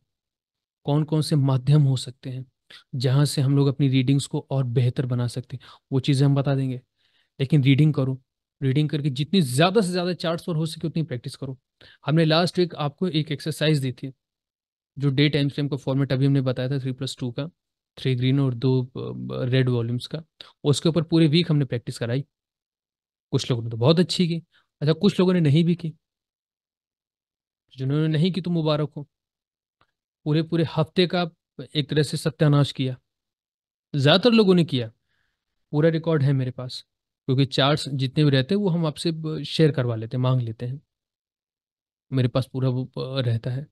कौन कौन से माध्यम हो सकते हैं जहाँ से हम लोग अपनी रीडिंग्स को और बेहतर बना सकते हैं वो चीज़ें हम बता देंगे लेकिन रीडिंग करो रीडिंग करके जितनी ज़्यादा से ज़्यादा चार्ट्स पर हो सके उतनी प्रैक्टिस करो हमने लास्ट वीक आपको एक एक्सरसाइज दी थी जो डे टाइम फ्रेम का फॉर्मेट अभी हमने बताया था थ्री प्लस टू का थ्री ग्रीन और दो रेड वॉल्यूम्स का उसके ऊपर पूरे वीक हमने प्रैक्टिस कराई कुछ लोगों ने तो बहुत अच्छी की अच्छा कुछ लोगों ने नहीं भी की जिन्होंने नहीं की तो मुबारक हो पूरे पूरे हफ्ते का एक तरह से सत्यानाश किया ज़्यादातर लोगों ने किया पूरा रिकॉर्ड है मेरे पास क्योंकि चार्ट जितने भी रहते हैं वो हम आपसे शेयर करवा लेते हैं मांग लेते हैं मेरे पास पूरा वो रहता है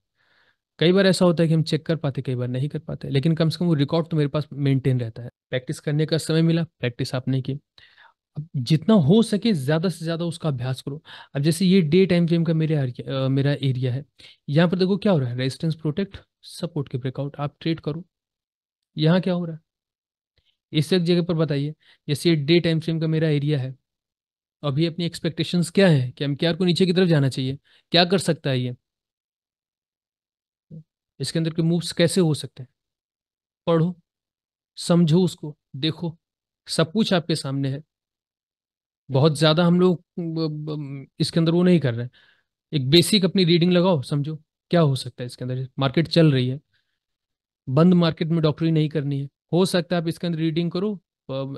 कई बार ऐसा होता है कि हम चेक कर पाते कई बार नहीं कर पाते लेकिन कम से कम वो रिकॉर्ड तो मेरे पास मेंटेन रहता है प्रैक्टिस करने का समय मिला प्रैक्टिस आपने की अब जितना हो सके ज़्यादा से ज़्यादा उसका अभ्यास करो अब जैसे ये डे टाइम फ्रेम का मेरे मेरा एरिया है यहाँ पर देखो क्या हो रहा है रेजिस्टेंस प्रोटेक्ट सपोर्ट के ब्रेकआउट आप ट्रेड करो यहाँ क्या हो रहा है इस एक जगह पर बताइए जैसे ये डे टाइम फ्रेम का मेरा एरिया है अभी अपनी एक्सपेक्टेशंस क्या है कि एम को नीचे की तरफ जाना चाहिए क्या कर सकता है ये इसके अंदर के मूव्स कैसे हो सकते हैं पढ़ो समझो उसको देखो सब कुछ आपके सामने है बहुत ज़्यादा हम लोग इसके अंदर वो नहीं कर रहे हैं एक बेसिक अपनी रीडिंग लगाओ समझो क्या हो सकता है इसके अंदर मार्केट चल रही है बंद मार्केट में डॉक्टरी नहीं करनी है हो सकता है आप इसके अंदर रीडिंग करो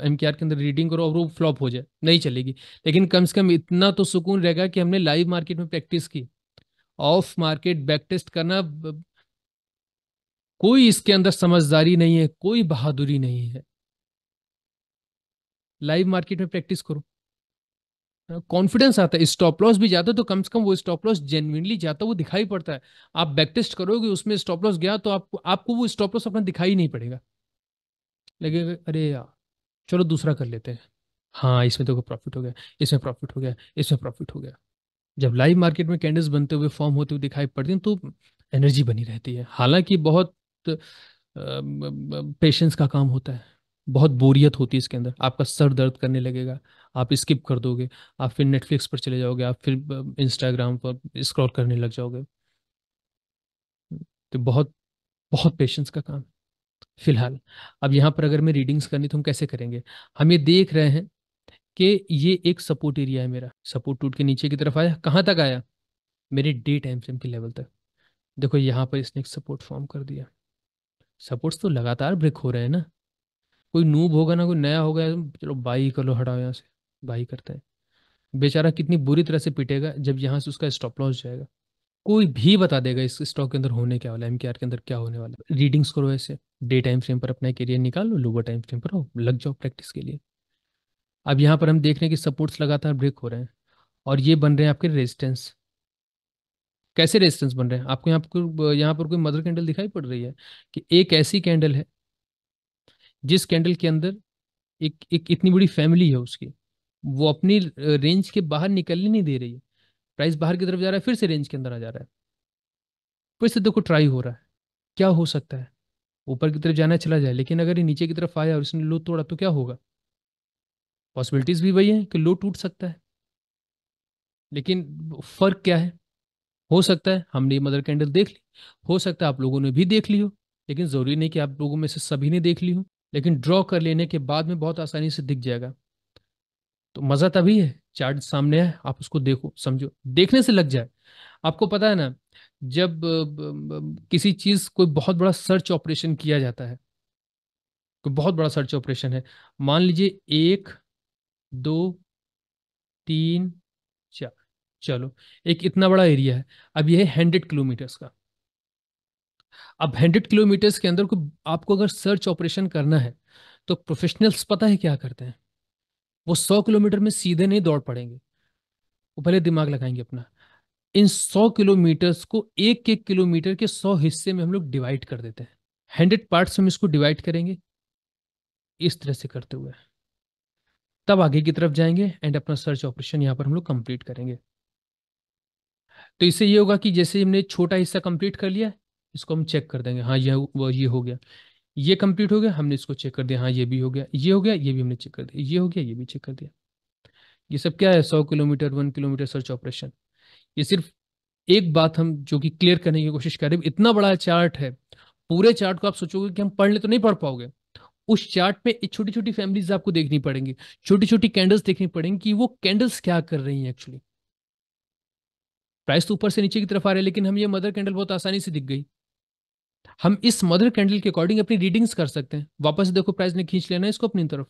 एम के अंदर रीडिंग करो और वो फ्लॉप हो जाए नहीं चलेगी लेकिन कम से कम इतना तो सुकून रहेगा कि हमने लाइव मार्केट में प्रैक्टिस की ऑफ मार्केट बैक टेस्ट करना कोई इसके अंदर समझदारी नहीं है कोई बहादुरी नहीं है लाइव मार्केट में प्रैक्टिस करो कॉन्फिडेंस हाँ, आता है स्टॉप लॉस भी जाता है तो कम से कम वो स्टॉप लॉस जेन्यनली जाता है वो दिखाई पड़ता है आप बैकटेस्ट करोगे उसमें स्टॉप लॉस गया तो आपको आपको वो स्टॉप लॉस अपना दिखाई नहीं पड़ेगा लगेगा अरे यार चलो दूसरा कर लेते हैं हाँ इसमें तो प्रॉफिट हो गया इसमें प्रॉफिट हो गया इसमें प्रॉफिट हो गया जब लाइव मार्केट में कैंडल्स बनते हुए फॉर्म होते हुए दिखाई पड़ती हैं तो एनर्जी बनी रहती है हालांकि बहुत पेशेंस का काम होता है बहुत बोरियत होती है इसके अंदर आपका सर दर्द करने लगेगा आप स्किप कर दोगे आप फिर नेटफ्लिक्स पर चले जाओगे आप फिर इंस्टाग्राम पर स्क्रॉल करने लग जाओगे तो बहुत बहुत पेशेंस का काम फिलहाल अब यहाँ पर अगर मैं रीडिंग्स करनी तो हम कैसे करेंगे हम ये देख रहे हैं कि ये एक सपोर्ट एरिया है मेरा सपोर्ट टूट के नीचे की तरफ आया कहाँ तक आया मेरे डे टाइम फ्रेम के लेवल तक देखो यहाँ पर इसने एक सपोर्ट फॉर्म कर दिया सपोर्ट्स तो लगातार ब्रेक हो रहे हैं ना कोई नूब होगा ना कोई नया होगा चलो बाई कर लो हटाओ यहाँ से बाई करते हैं बेचारा कितनी बुरी तरह से पिटेगा जब यहाँ से उसका स्टॉप लॉस जाएगा कोई भी बता देगा इस स्टॉक के अंदर होने क्या वाला है एम के अंदर क्या होने वाला रीडिंग्स करो ऐसे डे टाइम फ्रेम पर अपना करियर निकाल लो लोअर टाइम फ्रेम पर लग जाओ प्रैक्टिस के लिए अब यहाँ पर हम देख रहे हैं कि सपोर्ट्स लगातार ब्रेक हो रहे हैं और ये बन रहे हैं आपके रेजिस्टेंस कैसे रेजिस्टेंस बन रहे हैं आपको यहाँ पर यहाँ पर कोई मदर कैंडल दिखाई पड़ रही है कि एक ऐसी कैंडल है जिस कैंडल के अंदर एक एक इतनी बड़ी फैमिली है उसकी वो अपनी रेंज के बाहर निकलने नहीं दे रही है प्राइस बाहर की तरफ जा रहा है फिर से रेंज के अंदर आ जा रहा है फिर से देखो ट्राई हो रहा है क्या हो सकता है ऊपर की तरफ जाना चला जाए लेकिन अगर ये नीचे की तरफ आया और इसने लो तोड़ा तो क्या होगा पॉसिबिलिटीज भी वही है कि लो टूट सकता है लेकिन फर्क क्या है हो सकता है हमने ये मदर कैंडल देख ली हो सकता है आप लोगों ने भी देख ली हो लेकिन ज़रूरी नहीं कि आप लोगों में से सभी ने देख ली हो लेकिन ड्रॉ कर लेने के बाद में बहुत आसानी से दिख जाएगा तो मज़ा तभी है चार्ट सामने है आप उसको देखो समझो देखने से लग जाए आपको पता है ना जब किसी चीज़ कोई बहुत बड़ा सर्च ऑपरेशन किया जाता है कोई बहुत बड़ा सर्च ऑपरेशन है मान लीजिए एक दो तीन चार चलो एक इतना बड़ा एरिया है अब यह है हंड्रेड किलोमीटर्स का अब हंड्रेड किलोमीटर्स के अंदर को आपको अगर सर्च ऑपरेशन करना है तो प्रोफेशनल्स पता है क्या करते हैं वो सौ किलोमीटर में सीधे नहीं दौड़ पड़ेंगे वो पहले दिमाग लगाएंगे अपना इन सौ किलोमीटर्स को एक एक किलोमीटर के सौ हिस्से में हम लोग डिवाइड कर देते हैं हंड्रेड पार्ट्स हम इसको डिवाइड करेंगे इस तरह से करते हुए तब आगे की तरफ जाएंगे एंड अपना सर्च ऑपरेशन यहाँ पर हम लोग कंप्लीट करेंगे तो इससे ये होगा कि जैसे हमने छोटा हिस्सा कंप्लीट कर लिया इसको हम चेक कर देंगे हाँ यह वो ये हो गया ये कंप्लीट हो गया हमने इसको चेक कर दिया हाँ ये भी हो गया ये हो गया ये भी हमने चेक कर दिया ये हो गया ये भी चेक कर दिया ये सब क्या है सौ kilometre one kilometre search operation ये सिर्फ एक बात हम जो कि क्लियर करने की कोशिश कर रहे हैं इतना बड़ा चार्ट है पूरे चार्ट को आप सोचोगे कि हम पढ़ ले तो नहीं पढ़ पाओगे उस चार्ट में छोटी छोटी फैमिलीज आपको देखनी पड़ेंगी छोटी छोटी कैंडल्स देखनी पड़ेंगी कि वो कैंडल्स क्या कर रही हैं एक्चुअली प्राइस तो ऊपर से नीचे की तरफ आ रहा है लेकिन हम ये मदर कैंडल बहुत आसानी से दिख गई हम इस मदर कैंडल के अकॉर्डिंग अपनी रीडिंग्स कर सकते हैं वापस देखो प्राइस ने खींच लेना है इसको अपनी तरफ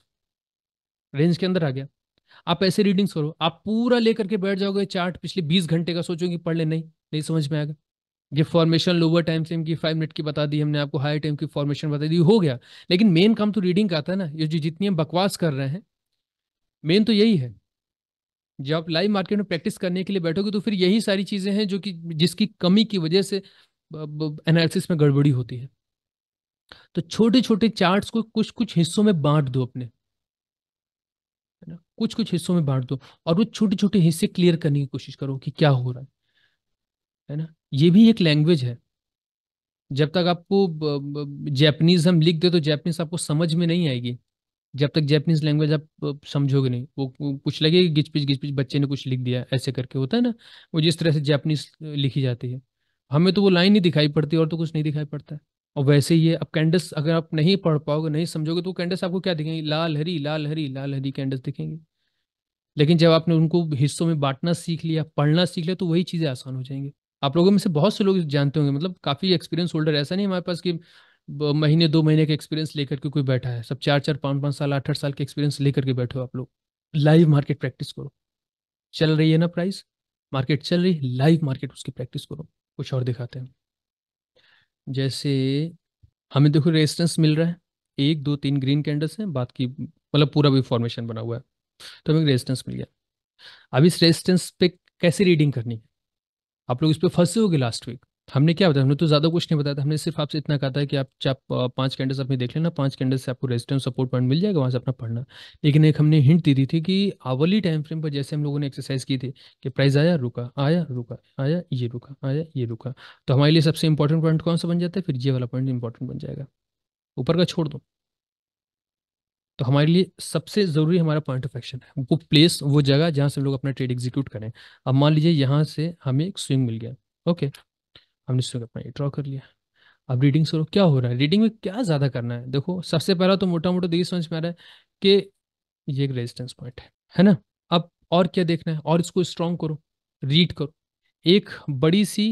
रेंज के अंदर आ गया आप ऐसे रीडिंग्स करो आप पूरा लेकर के बैठ जाओगे चार्ट पिछले बीस घंटे का सोचोगे पढ़ ले नहीं नहीं समझ में आएगा ये फॉर्मेशन लोअर टाइम फ्रेम की फाइव मिनट की बता दी हमने आपको हाई टाइम की फॉर्मेशन बता दी हो गया लेकिन मेन काम तो रीडिंग का आता है ना ये जो जितनी हम बकवास कर रहे हैं मेन तो यही है जब आप लाइव मार्केट में प्रैक्टिस करने के लिए बैठोगे तो फिर यही सारी चीज़ें हैं जो कि जिसकी कमी की वजह से एनालिसिस में गड़बड़ी होती है तो छोटे छोटे चार्ट्स को कुछ कुछ हिस्सों में बांट दो अपने है ना कुछ कुछ हिस्सों में बांट दो और वो छोटे छोटे हिस्से क्लियर करने की कोशिश करो कि क्या हो रहा है है ना ये भी एक लैंग्वेज है जब तक आपको जैपनीज हम लिख दे तो जैपनीज आपको समझ में नहीं आएगी जब तक जैपनीज लैंग्वेज आप समझोगे नहीं वो कुछ लगेगा गिच पिच गिच पिच बच्चे ने कुछ लिख दिया ऐसे करके होता है ना वो जिस तरह से जैपनीज लिखी जाती है हमें तो वो लाइन ही दिखाई पड़ती है और तो कुछ नहीं दिखाई पड़ता है और वैसे ही है अब कैंडस अगर आप नहीं पढ़ पाओगे नहीं समझोगे तो कैंडस आपको क्या दिखेंगे लाल हरी लाल हरी लाल हरी कैंडस दिखेंगे लेकिन जब आपने उनको हिस्सों में बांटना सीख लिया पढ़ना सीख लिया तो वही चीज़ें आसान हो जाएंगे आप लोगों में से बहुत से लोग जानते होंगे मतलब काफ़ी एक्सपीरियंस होल्डर ऐसा नहीं हमारे पास कि महीने दो महीने का एक्सपीरियंस लेकर के कोई बैठा है सब चार चार पाँच पाँच साल आठ आठ साल के एक्सपीरियंस लेकर के बैठे हो आप लोग लाइव मार्केट प्रैक्टिस करो चल रही है ना प्राइस मार्केट चल रही है लाइव मार्केट उसकी प्रैक्टिस करो कुछ और दिखाते हैं जैसे हमें देखो रेजिस्टेंस मिल रहा है एक दो तीन ग्रीन कैंडल्स हैं बात की मतलब पूरा भी फॉर्मेशन बना हुआ है तो हमें रेजिस्टेंस मिल गया अब इस रेजिस्टेंस पे कैसे रीडिंग करनी है आप लोग इस पर फंसे होगे लास्ट वीक हमने क्या बताया हमने तो ज़्यादा कुछ नहीं बताया था हमने सिर्फ आपसे इतना कहा था कि आप चाप पाँच कैंडल्स अपने देख लेना पाँच कैंडल्स से आपको रेजिस्टेंस सपोर्ट पॉइंट मिल जाएगा वहाँ से अपना पढ़ना लेकिन एक हमने हिंट दी थी कि आवली टाइम फ्रेम पर जैसे हम लोगों ने एक्सरसाइज की थी कि प्राइस आया रुका आया रुका आया ये रुका आया ये रुका तो हमारे लिए सबसे इंपॉर्टेंट पॉइंट कौन सा बन जाता है फिर ये वाला पॉइंट इंपॉर्टेंट बन जाएगा ऊपर का छोड़ दो तो हमारे लिए सबसे ज़रूरी हमारा पॉइंट ऑफ एक्शन है वो प्लेस वो जगह जहाँ से हम लोग अपना ट्रेड एग्जीक्यूट करें अब मान लीजिए यहाँ से हमें एक स्विंग मिल गया ओके okay. हमने स्ट्रोक अपना ये ड्रॉ कर लिया अब रीडिंग शुरू क्या हो रहा है रीडिंग में क्या ज़्यादा करना है देखो सबसे पहला तो मोटा मोटा देखिए समझ में आ रहा है कि ये एक रेजिस्टेंस पॉइंट है है ना अब और क्या देखना है और इसको स्ट्रॉन्ग करो रीड करो एक बड़ी सी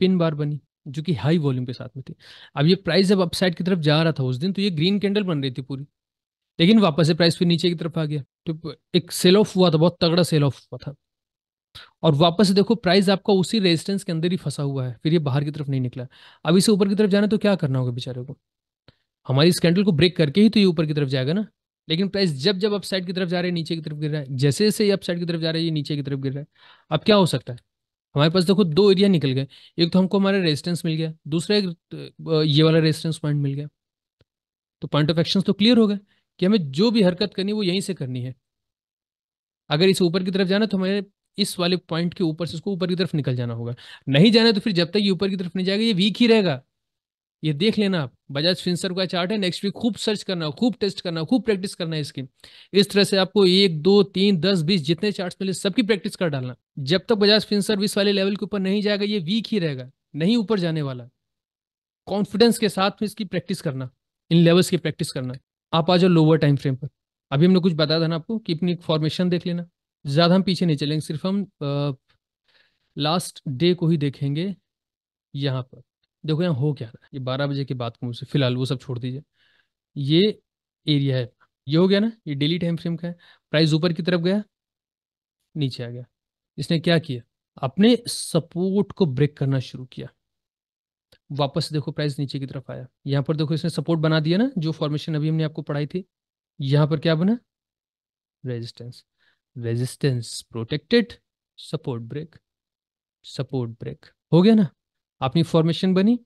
पिन बार बनी जो कि हाई वॉल्यूम के साथ में थी अब ये प्राइस जब अपसाइड की तरफ जा रहा था उस दिन तो ये ग्रीन कैंडल बन रही थी पूरी लेकिन वापस से प्राइस फिर नीचे की तरफ आ गया तो एक सेल ऑफ हुआ था बहुत तगड़ा सेल ऑफ हुआ था और वापस देखो प्राइस आपका उसी रेजिस्टेंस के अंदर ही फंसा हुआ है फिर ये बाहर की तरफ नहीं निकला अब इसे ऊपर की तरफ जाना तो क्या करना होगा बेचारे को हमारी इस कैंडल को ब्रेक करके ही तो ये ऊपर की तरफ जाएगा ना लेकिन प्राइस जब जब अपसाइड की तरफ जा रहे हैं नीचे की तरफ गिर रहा है जैसे जैसे ये अपसाइड की तरफ जा रहा है ये नीचे की तरफ गिर रहा है अब क्या हो सकता है हमारे पास देखो दो एरिया निकल गए एक तो हमको हमारा रेजिस्टेंस मिल गया दूसरा एक ये वाला रेजिस्टेंस पॉइंट मिल गया तो पॉइंट ऑफ एक्शन तो क्लियर हो गए कि हमें जो भी हरकत करनी है वो यहीं से करनी है अगर इसे ऊपर की तरफ जाना तो हमारे इस वाले पॉइंट के ऊपर से उसको ऊपर की तरफ निकल जाना होगा नहीं जाना तो फिर जब तक ये ऊपर की तरफ नहीं जाएगा ये वीक ही रहेगा ये देख लेना आप बजाज फिंसर का चार्ट है नेक्स्ट वीक खूब सर्च करना खूब टेस्ट करना खूब प्रैक्टिस करना है इसकी इस तरह से आपको एक दो तीन दस बीस जितने चार्ट मिले सबकी प्रैक्टिस कर डालना जब तक बजाज फिंसर बीस वाले लेवल के ऊपर नहीं जाएगा ये वीक ही रहेगा नहीं ऊपर जाने वाला कॉन्फिडेंस के साथ में इसकी प्रैक्टिस करना इन लेवल्स की प्रैक्टिस करना आप आ जाओ लोअर टाइम फ्रेम पर अभी हमने कुछ बताया था ना आपको कि अपनी फॉर्मेशन देख लेना ज़्यादा हम पीछे नहीं चलेंगे सिर्फ हम लास्ट डे को ही देखेंगे यहाँ पर देखो यहाँ हो क्या रहा है ये बारह बजे की बात कहूँ फिलहाल वो सब छोड़ दीजिए ये एरिया है ये हो गया ना ये डेली टाइम फ्रेम का है प्राइस ऊपर की तरफ गया नीचे आ गया इसने क्या किया अपने सपोर्ट को ब्रेक करना शुरू किया वापस देखो प्राइस नीचे की तरफ आया यहाँ पर देखो इसने सपोर्ट बना दिया ना जो फॉर्मेशन अभी हमने आपको पढ़ाई थी यहाँ पर क्या बना resistance resistance protected support break support break हो गया ना अपनी फॉर्मेशन बनी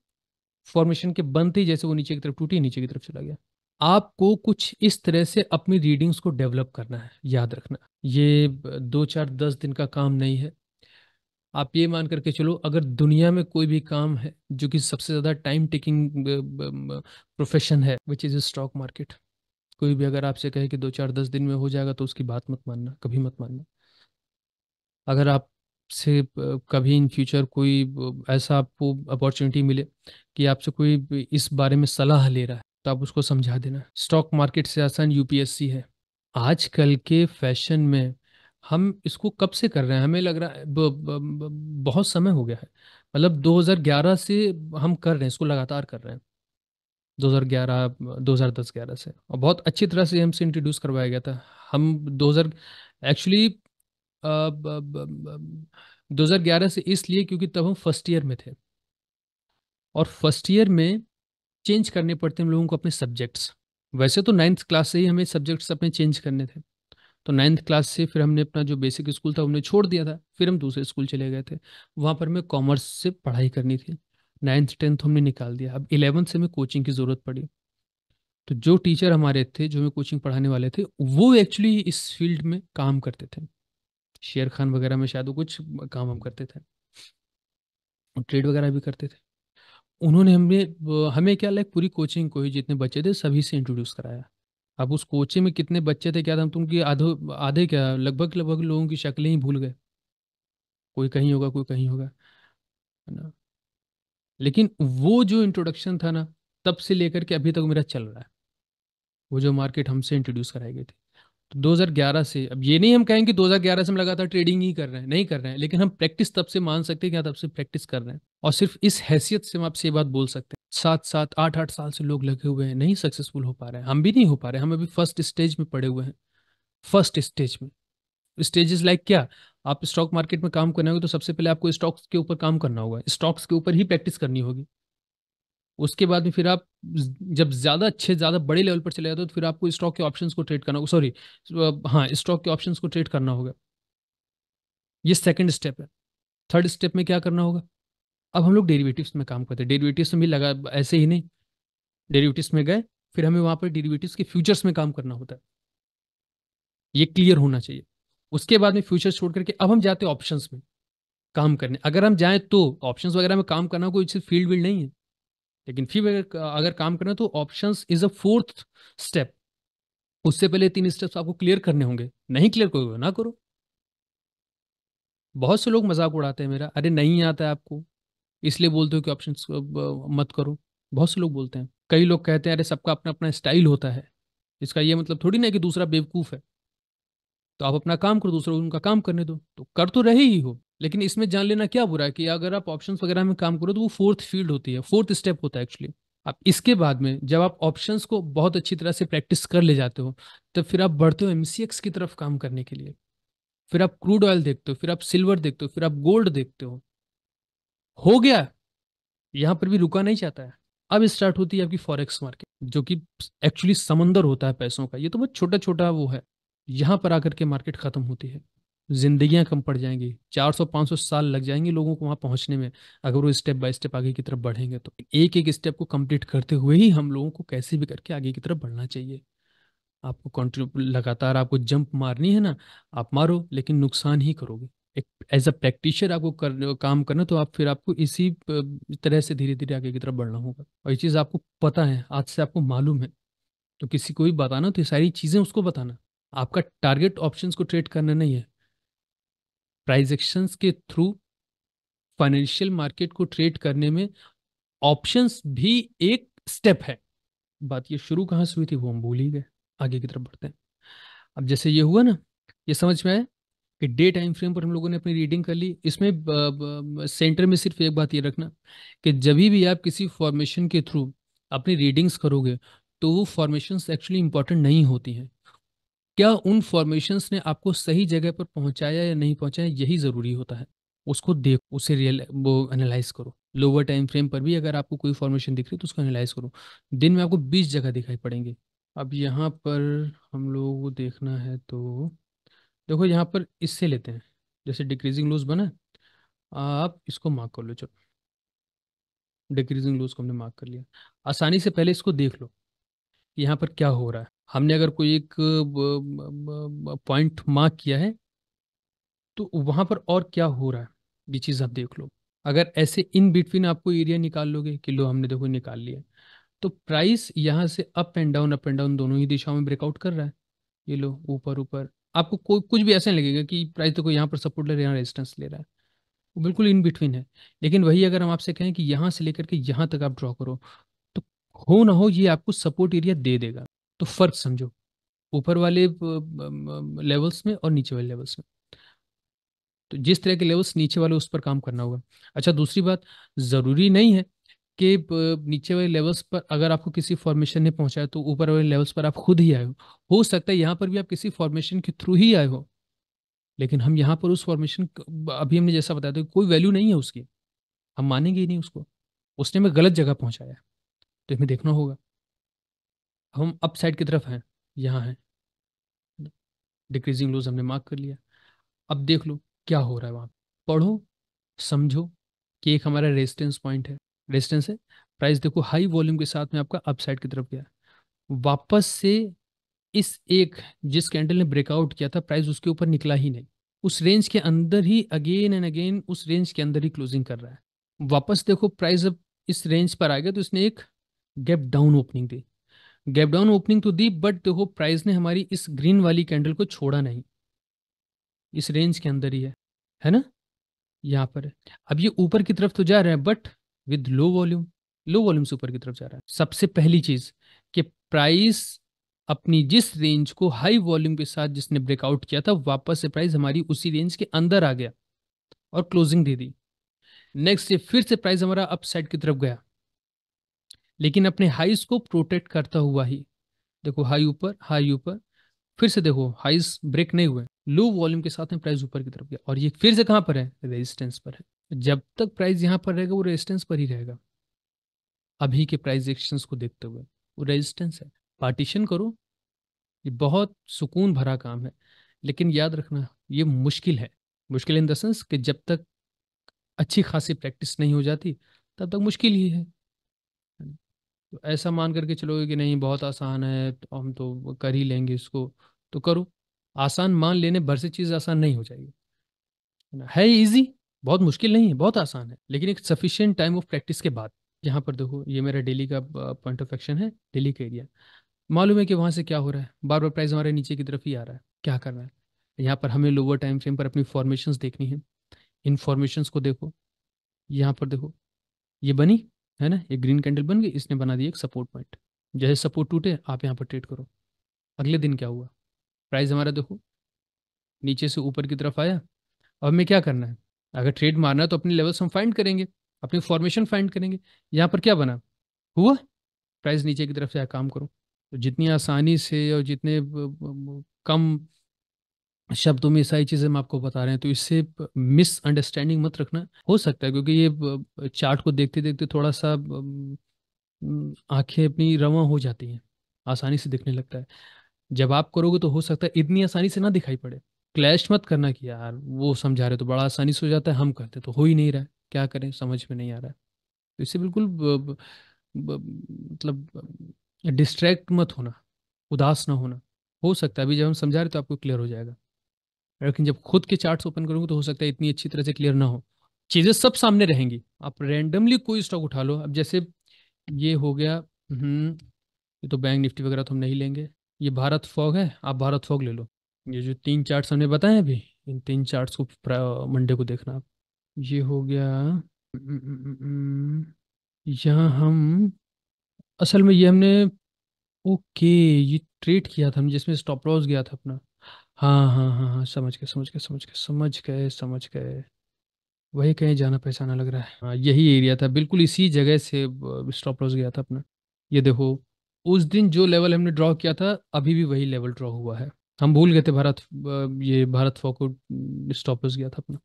फॉर्मेशन के बनते ही जैसे वो नीचे की तरफ टूटी नीचे की तरफ चला गया आपको कुछ इस तरह से अपनी रीडिंग्स को डेवलप करना है याद रखना ये दो चार दस दिन का काम नहीं है आप ये मान करके चलो अगर दुनिया में कोई भी काम है जो कि सबसे ज़्यादा टाइम टेकिंग प्रोफेशन है विच इज़ स्टॉक मार्केट कोई भी अगर आपसे कहे कि दो चार दस दिन में हो जाएगा तो उसकी बात मत मानना कभी मत मानना अगर आप से कभी इन फ्यूचर कोई ऐसा आपको अपॉर्चुनिटी मिले कि आपसे कोई इस बारे में सलाह ले रहा है तो आप उसको समझा देना स्टॉक मार्केट से आसान यूपीएससी है आजकल के फैशन में हम इसको कब से कर रहे हैं हमें लग रहा है ब, ब, ब, बहुत समय हो गया है मतलब 2011 से हम कर रहे हैं इसको लगातार कर रहे हैं 2011 2010 11 से और बहुत अच्छी तरह से एम्स इंट्रोड्यूस करवाया गया था हम 2000 एक्चुअली 2011 से इसलिए क्योंकि तब हम फर्स्ट ईयर में थे और फर्स्ट ईयर में चेंज करने पड़ते हैं हम लोगों को अपने सब्जेक्ट्स वैसे तो नाइन्थ क्लास से ही हमें सब्जेक्ट्स अपने चेंज करने थे तो नाइन्थ क्लास से फिर हमने अपना जो बेसिक स्कूल था उन्हें छोड़ दिया था फिर हम दूसरे स्कूल चले गए थे वहाँ पर हमें कॉमर्स से पढ़ाई करनी थी नाइन्थ टेंथ हमने निकाल दिया अब इलेवंथ से हमें कोचिंग की ज़रूरत पड़ी तो जो टीचर हमारे थे जो हमें कोचिंग पढ़ाने वाले थे वो एक्चुअली इस फील्ड में काम करते थे शेर खान वगैरह में शायद वो कुछ काम हम करते थे ट्रेड वगैरह भी करते थे उन्होंने हमें हमें क्या लाइक पूरी कोचिंग को ही जितने बच्चे थे सभी से इंट्रोड्यूस कराया अब उस कोचिंग में कितने बच्चे थे क्या था तुम कि आधो आधे क्या लगभग लगभग लोगों की शक्लें ही भूल गए कोई कहीं होगा कोई कहीं होगा है ना लेकिन वो जो इंट्रोडक्शन था ना तब से लेकर के अभी तक मेरा चल रहा है वो जो मार्केट हमसे इंट्रोड्यूस कराए गए थे तो 2011 से अब ये नहीं हम कहेंगे 2011 से हम लगातार ट्रेडिंग ही कर रहे हैं नहीं कर रहे हैं लेकिन हम प्रैक्टिस तब से मान सकते हैं कि हाँ, तब से प्रैक्टिस कर रहे हैं और सिर्फ इस हैसियत से हम आपसे ये बात बोल सकते हैं सात सात आठ आठ साल से लोग लगे हुए हैं नहीं सक्सेसफुल हो पा रहे हैं हम भी नहीं हो पा रहे हम अभी फर्स्ट स्टेज में पड़े हुए हैं फर्स्ट स्टेज में स्टेजेस लाइक क्या आप स्टॉक मार्केट में काम करना होगा तो सबसे पहले आपको स्टॉक्स के ऊपर काम करना होगा स्टॉक्स के ऊपर ही प्रैक्टिस करनी होगी उसके बाद में फिर आप जब ज़्यादा अच्छे ज़्यादा बड़े लेवल पर चले जाते हो तो फिर आपको स्टॉक के ऑप्शंस को ट्रेड करना होगा सॉरी हाँ स्टॉक के ऑप्शंस को ट्रेड करना होगा ये सेकंड स्टेप है थर्ड स्टेप में क्या करना होगा अब हम लोग डेरिवेटिव्स में काम करते हैं डेरिवेटिव्स में भी लगा ऐसे ही नहीं डेरिवेटिव्स में गए फिर हमें वहाँ पर डेरिवेटिव्स के फ्यूचर्स में काम करना होता है ये क्लियर होना चाहिए उसके बाद में फ्यूचर छोड़ करके अब हम जाते हैं ऑप्शन में काम करने अगर हम जाएं तो ऑप्शंस वगैरह में काम करना कोई फील्ड वील्ड नहीं है लेकिन फिर अगर काम करना तो options is a fourth step उससे पहले तीन स्टेप्स आपको क्लियर करने होंगे नहीं क्लियर करोगे ना करो बहुत से लोग मजाक उड़ाते हैं मेरा अरे नहीं आता है आपको इसलिए बोलते हो कि ऑप्शन मत करो बहुत से लोग बोलते हैं कई लोग कहते हैं अरे सबका अपना अपना स्टाइल होता है इसका ये मतलब थोड़ी ना कि दूसरा बेवकूफ़ है तो आप अपना काम करो दूसरों उनका काम करने दो तो कर तो रहे ही हो लेकिन इसमें जान लेना क्या बुरा है कि अगर आप ऑप्शंस वगैरह में काम करो तो वो फोर्थ फील्ड होती है फोर्थ स्टेप होता है एक्चुअली आप इसके बाद में जब आप ऑप्शंस को बहुत अच्छी तरह से प्रैक्टिस कर ले जाते हो तब फिर आप बढ़ते हो एम की तरफ काम करने के लिए फिर आप क्रूड ऑयल देखते हो फिर आप सिल्वर देखते हो फिर आप गोल्ड देखते हो हो गया यहाँ पर भी रुका नहीं चाहता है अब स्टार्ट होती है आपकी फॉरेक्स मार्केट जो कि एक्चुअली समंदर होता है पैसों का ये तो बहुत छोटा छोटा वो है यहाँ पर आकर के मार्केट ख़त्म होती है जिंदगियां कम पड़ जाएंगी 400-500 साल लग जाएंगे लोगों को वहां पहुंचने में अगर वो स्टेप बाय स्टेप आगे की तरफ बढ़ेंगे तो एक एक स्टेप को कंप्लीट करते हुए ही हम लोगों को कैसे भी करके आगे की तरफ बढ़ना चाहिए आपको कंटिन्यू लगातार आपको जंप मारनी है ना आप मारो लेकिन नुकसान ही करोगे एक एज अ प्रैक्टिशर आपको कर, काम करना तो आप फिर आपको इसी तरह से धीरे धीरे आगे की तरफ बढ़ना होगा और ये चीज़ आपको पता है आज से आपको मालूम है तो किसी को भी बताना तो ये सारी चीज़ें उसको बताना आपका टारगेट ऑप्शंस को ट्रेड करना नहीं है प्राइस एक्शंस के थ्रू फाइनेंशियल मार्केट को ट्रेड करने में ऑप्शंस भी एक स्टेप है बात ये शुरू कहां से हुई थी वो हम भूल ही गए आगे की तरफ बढ़ते हैं अब जैसे ये हुआ ना ये समझ में आया कि डे टाइम फ्रेम पर हम लोगों ने अपनी रीडिंग कर ली इसमें सेंटर में सिर्फ एक बात ये रखना कि जब भी आप किसी फॉर्मेशन के थ्रू अपनी रीडिंग्स करोगे तो वो फॉर्मेशन एक्चुअली इंपॉर्टेंट नहीं होती हैं क्या उन फॉर्मेशन ने आपको सही जगह पर पहुंचाया या नहीं पहुंचाया यही ज़रूरी होता है उसको देख उसे रियल वो एनालाइज करो लोअर टाइम फ्रेम पर भी अगर आपको कोई फॉर्मेशन दिख रही है तो उसको एनालाइज करो दिन में आपको बीस जगह दिखाई पड़ेंगे अब यहाँ पर हम लोगों को देखना है तो देखो यहाँ पर इससे लेते हैं जैसे डिक्रीजिंग लूज बना आप इसको मार्क कर लो चलो डिक्रीजिंग लूज को हमने मार्क कर लिया आसानी से पहले इसको देख लो यहाँ पर क्या हो रहा है हमने अगर कोई एक पॉइंट मार्क किया है तो वहां पर और क्या हो रहा है ये चीज़ आप देख लो अगर ऐसे इन बिटवीन आपको एरिया निकाल लोगे कि लो हमने देखो निकाल लिया तो प्राइस यहाँ से up and down up and down दोनों ही दिशाओं में ब्रेकआउट कर रहा है ये लो ऊपर ऊपर आपको कोई कुछ भी ऐसा नहीं लगेगा कि प्राइस देखो यहाँ पर सपोर्ट ले रहा है यहाँ रेजिस्टेंस ले रहा है वो बिल्कुल इन बिटवीन है लेकिन वही अगर हम आपसे कहें कि यहाँ से लेकर के यहाँ तक आप ड्रॉ करो तो हो ना हो ये आपको सपोर्ट एरिया दे देगा तो फर्क समझो ऊपर वाले लेवल्स में और नीचे वाले लेवल्स में तो जिस तरह के लेवल्स नीचे वाले उस पर काम करना होगा अच्छा दूसरी बात ज़रूरी नहीं है कि नीचे वाले लेवल्स पर अगर आपको किसी फॉर्मेशन ने पहुंचाया तो ऊपर वाले लेवल्स पर आप खुद ही आए हो हो सकता है यहाँ पर भी आप किसी फॉर्मेशन के थ्रू ही आए हो लेकिन हम यहाँ पर उस फॉर्मेशन अभी हमने जैसा बताया था कोई वैल्यू नहीं है उसकी हम मानेंगे ही नहीं उसको उसने हमें गलत जगह पहुँचाया तो हमें देखना होगा हम अप साइड की तरफ हैं यहाँ हैं डिक्रीजिंग लूज हमने मार्क कर लिया अब देख लो क्या हो रहा है वहाँ पढ़ो समझो कि एक हमारा रेजिस्टेंस पॉइंट है रेजिस्टेंस है प्राइस देखो हाई वॉल्यूम के साथ में आपका अपसाइड की तरफ गया वापस से इस एक जिस कैंडल ने ब्रेकआउट किया था प्राइस उसके ऊपर निकला ही नहीं उस रेंज के अंदर ही अगेन एंड अगेन उस रेंज के अंदर ही क्लोजिंग कर रहा है वापस देखो प्राइस अब इस रेंज पर आ गया तो इसने एक गैप डाउन ओपनिंग दी गैप डाउन ओपनिंग तो दी बट देखो प्राइस ने हमारी इस ग्रीन वाली कैंडल को छोड़ा नहीं इस रेंज के अंदर ही है है ना यहाँ पर अब ये ऊपर की तरफ तो जा रहा है but with low volume low volume से ऊपर की तरफ जा रहा है सबसे पहली चीज कि प्राइस अपनी जिस रेंज को हाई वॉल्यूम के साथ जिसने ब्रेकआउट किया था वापस से प्राइस हमारी उसी रेंज के अंदर आ गया और क्लोजिंग दे दी नेक्स्ट डे फिर से प्राइस हमारा अपसाइड की तरफ गया लेकिन अपने हाइस को प्रोटेक्ट करता हुआ ही देखो हाई ऊपर हाई ऊपर फिर से देखो हाइस ब्रेक नहीं हुए लो वॉल्यूम के साथ में प्राइस ऊपर की तरफ गया और ये फिर से कहाँ पर है रेजिस्टेंस पर है जब तक प्राइस यहाँ पर रहेगा वो रेजिस्टेंस पर ही रहेगा अभी के प्राइस एक्शन को देखते हुए वो रेजिस्टेंस है पार्टीशन करो ये बहुत सुकून भरा काम है लेकिन याद रखना ये मुश्किल है मुश्किल इन द सेंस कि जब तक अच्छी खासी प्रैक्टिस नहीं हो जाती तब तक मुश्किल ही है ऐसा मान करके चलोगे कि नहीं बहुत आसान है तो हम तो कर ही लेंगे इसको तो करो आसान मान लेने भर से चीज़ आसान नहीं हो जाएगी है इजी बहुत मुश्किल नहीं है बहुत आसान है लेकिन एक सफिशियंट टाइम ऑफ प्रैक्टिस के बाद यहाँ पर देखो ये मेरा डेली का पॉइंट ऑफ एक्शन है डेली का एरिया मालूम है कि वहाँ से क्या हो रहा है बार बार प्राइस हमारे नीचे की तरफ ही आ रहा है क्या करना है यहाँ पर हमें लोअर टाइम फ्रेम पर अपनी फॉर्मेशन देखनी है इन फॉर्मेशन को देखो यहाँ पर देखो ये बनी है ना एक ग्रीन कैंडल बन गई इसने बना दिया एक सपोर्ट पॉइंट जैसे सपोर्ट टूटे आप यहाँ पर ट्रेड करो अगले दिन क्या हुआ प्राइस हमारा देखो नीचे से ऊपर की तरफ आया अब हमें क्या करना है अगर ट्रेड मारना है तो अपने लेवल्स हम फाइंड करेंगे अपनी फॉर्मेशन फाइंड करेंगे यहाँ पर क्या बना हुआ प्राइस नीचे की तरफ से काम करो तो जितनी आसानी से और जितने कम शब्दों में सारी चीज़ें हम आपको बता रहे हैं तो इससे मिसअंडरस्टैंडिंग मत रखना हो सकता है क्योंकि ये चार्ट को देखते देखते थोड़ा सा आंखें अपनी रवा हो जाती हैं आसानी से दिखने लगता है जब आप करोगे तो हो सकता है इतनी आसानी से ना दिखाई पड़े क्लैश मत करना कि यार वो समझा रहे तो बड़ा आसानी से हो जाता है हम करते तो हो ही नहीं रहा है क्या करें समझ में नहीं आ रहा है तो इससे बिल्कुल मतलब डिस्ट्रैक्ट मत होना उदास ना होना हो सकता है अभी जब हम समझा रहे तो आपको क्लियर हो जाएगा लेकिन जब खुद के चार्ट ओपन करूंगा तो हो सकता है इतनी अच्छी तरह से क्लियर ना हो चीज़ें सब सामने रहेंगी आप रेंडमली कोई स्टॉक उठा लो अब जैसे ये हो गया हम्म, ये तो बैंक निफ्टी वगैरह तो हम नहीं लेंगे ये भारत फॉग है आप भारत फॉग ले लो ये जो तीन चार्ट्स हमने बताए अभी इन तीन चार्ट्स को मंडे को देखना आप ये हो गया यहाँ हम असल में ये हमने ओके ये ट्रेड किया था हमने जिसमें स्टॉप लॉस गया था अपना हाँ, हाँ, हाँ, हाँ, समझ गए, समझ गए, समझ गए, समझ गए, समझ गए। वही कहीं जाना-पहचाना लग रहा है। हाँ, यही एरिया था, बिल्कुल इसी जगह से स्टॉप लॉस गया था अपना। ये देखो, उस दिन जो लेवल हमने ड्रॉ किया था, अभी भी वही लेवल ड्रा हुआ है। हम भूल गए थे भारत ये भारत फॉकूट स्टॉप लॉस गया था अपना।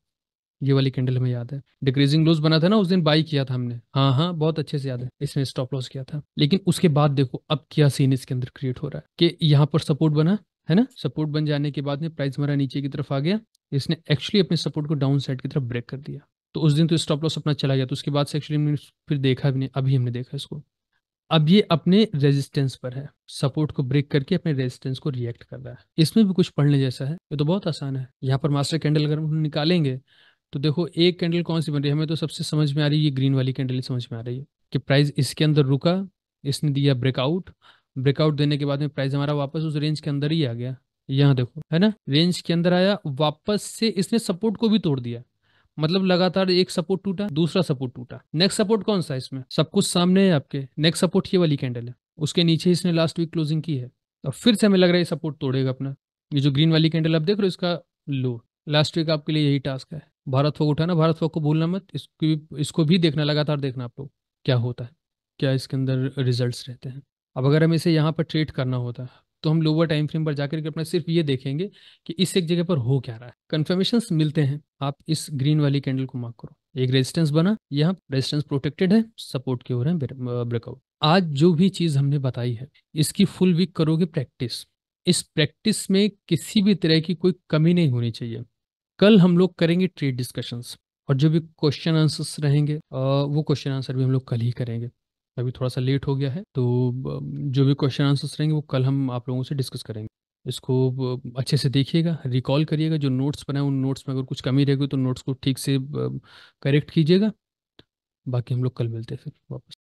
ये वाली कैंडल हमें याद है। डिक्रीजिंग लॉस बना था ना उस दिन बाई किया था हमने। हाँ, हाँ, बहुत अच्छे से याद है। इसमें स्टॉप लॉस किया था। लेकिन उसके बाद देखो अब क्या सीन इसके अंदर क्रिएट हो रहा है कि यहाँ पर सपोर्ट बना है ना सपोर्ट बन जाने के बाद में प्राइस हमारा नीचे की तरफ आ गया इसने एक्चुअली अपने सपोर्ट को डाउन साइड की तरफ ब्रेक कर दिया तो उस दिन तो स्टॉप लॉस अपना चला गया तो उसके बाद से एक्चुअली हमने फिर देखा भी नहीं अभी हमने देखा इसको अब ये अपने रेजिस्टेंस पर है सपोर्ट को ब्रेक करके अपने रेजिस्टेंस को रिएक्ट कर रहा है इसमें भी कुछ पढ़ने जैसा है ये तो बहुत आसान है यहाँ पर मास्टर कैंडल अगर हम निकालेंगे तो देखो एक कैंडल कौन सी बन रही है हमें तो सबसे समझ में आ रही है ये ग्रीन वाली कैंडल समझ में आ रही है कि प्राइस इसके अंदर रुका इसने दिया ब्रेकआउट ब्रेकआउट देने के बाद में प्राइस हमारा वापस उस रेंज के अंदर ही आ गया यहाँ देखो है ना रेंज के अंदर आया वापस से इसने सपोर्ट को भी तोड़ दिया मतलब लगातार एक सपोर्ट टूटा दूसरा सपोर्ट टूटा नेक्स्ट सपोर्ट कौन सा इसमें सब कुछ सामने है आपके नेक्स्ट सपोर्ट ये वाली कैंडल है उसके नीचे इसने लास्ट वीक क्लोजिंग की है और फिर से हमें लग रहा है सपोर्ट तोड़ेगा अपना ये जो ग्रीन वाली कैंडल आप देख रहे हो इसका लो लास्ट वीक आपके लिए यही टास्क है भारत फोक उठाना भारत फोक को भूलना मत इसको भी इसको भी देखना लगातार देखना आप लोग क्या होता है क्या इसके अंदर रिजल्ट्स रहते हैं अब अगर हमें इसे यहाँ पर ट्रेड करना होता है तो हम लोअर टाइम फ्रेम पर जाकर के अपना सिर्फ ये देखेंगे कि इस एक जगह पर हो क्या रहा है कन्फर्मेशन मिलते हैं आप इस ग्रीन वाली कैंडल को मार्क करो एक रेजिस्टेंस बना यहाँ रेजिस्टेंस प्रोटेक्टेड है सपोर्ट के हो रहे हैं ब्रेकआउट आज जो भी चीज़ हमने बताई है इसकी फुल वीक करोगे प्रैक्टिस इस प्रैक्टिस में किसी भी तरह की कोई कमी नहीं होनी चाहिए कल हम लोग करेंगे ट्रेड डिस्कशंस और जो भी क्वेश्चन आंसर्स रहेंगे uh, वो क्वेश्चन आंसर भी हम लोग कल ही करेंगे अभी थोड़ा सा लेट हो गया है तो जो भी क्वेश्चन आंसर्स रहेंगे वो कल हम आप लोगों से डिस्कस करेंगे इसको अच्छे से देखिएगा रिकॉल करिएगा जो नोट्स बनाए उन नोट्स में अगर कुछ कमी रहेगी तो नोट्स को ठीक से करेक्ट कीजिएगा बाकी हम लोग कल मिलते हैं फिर वापस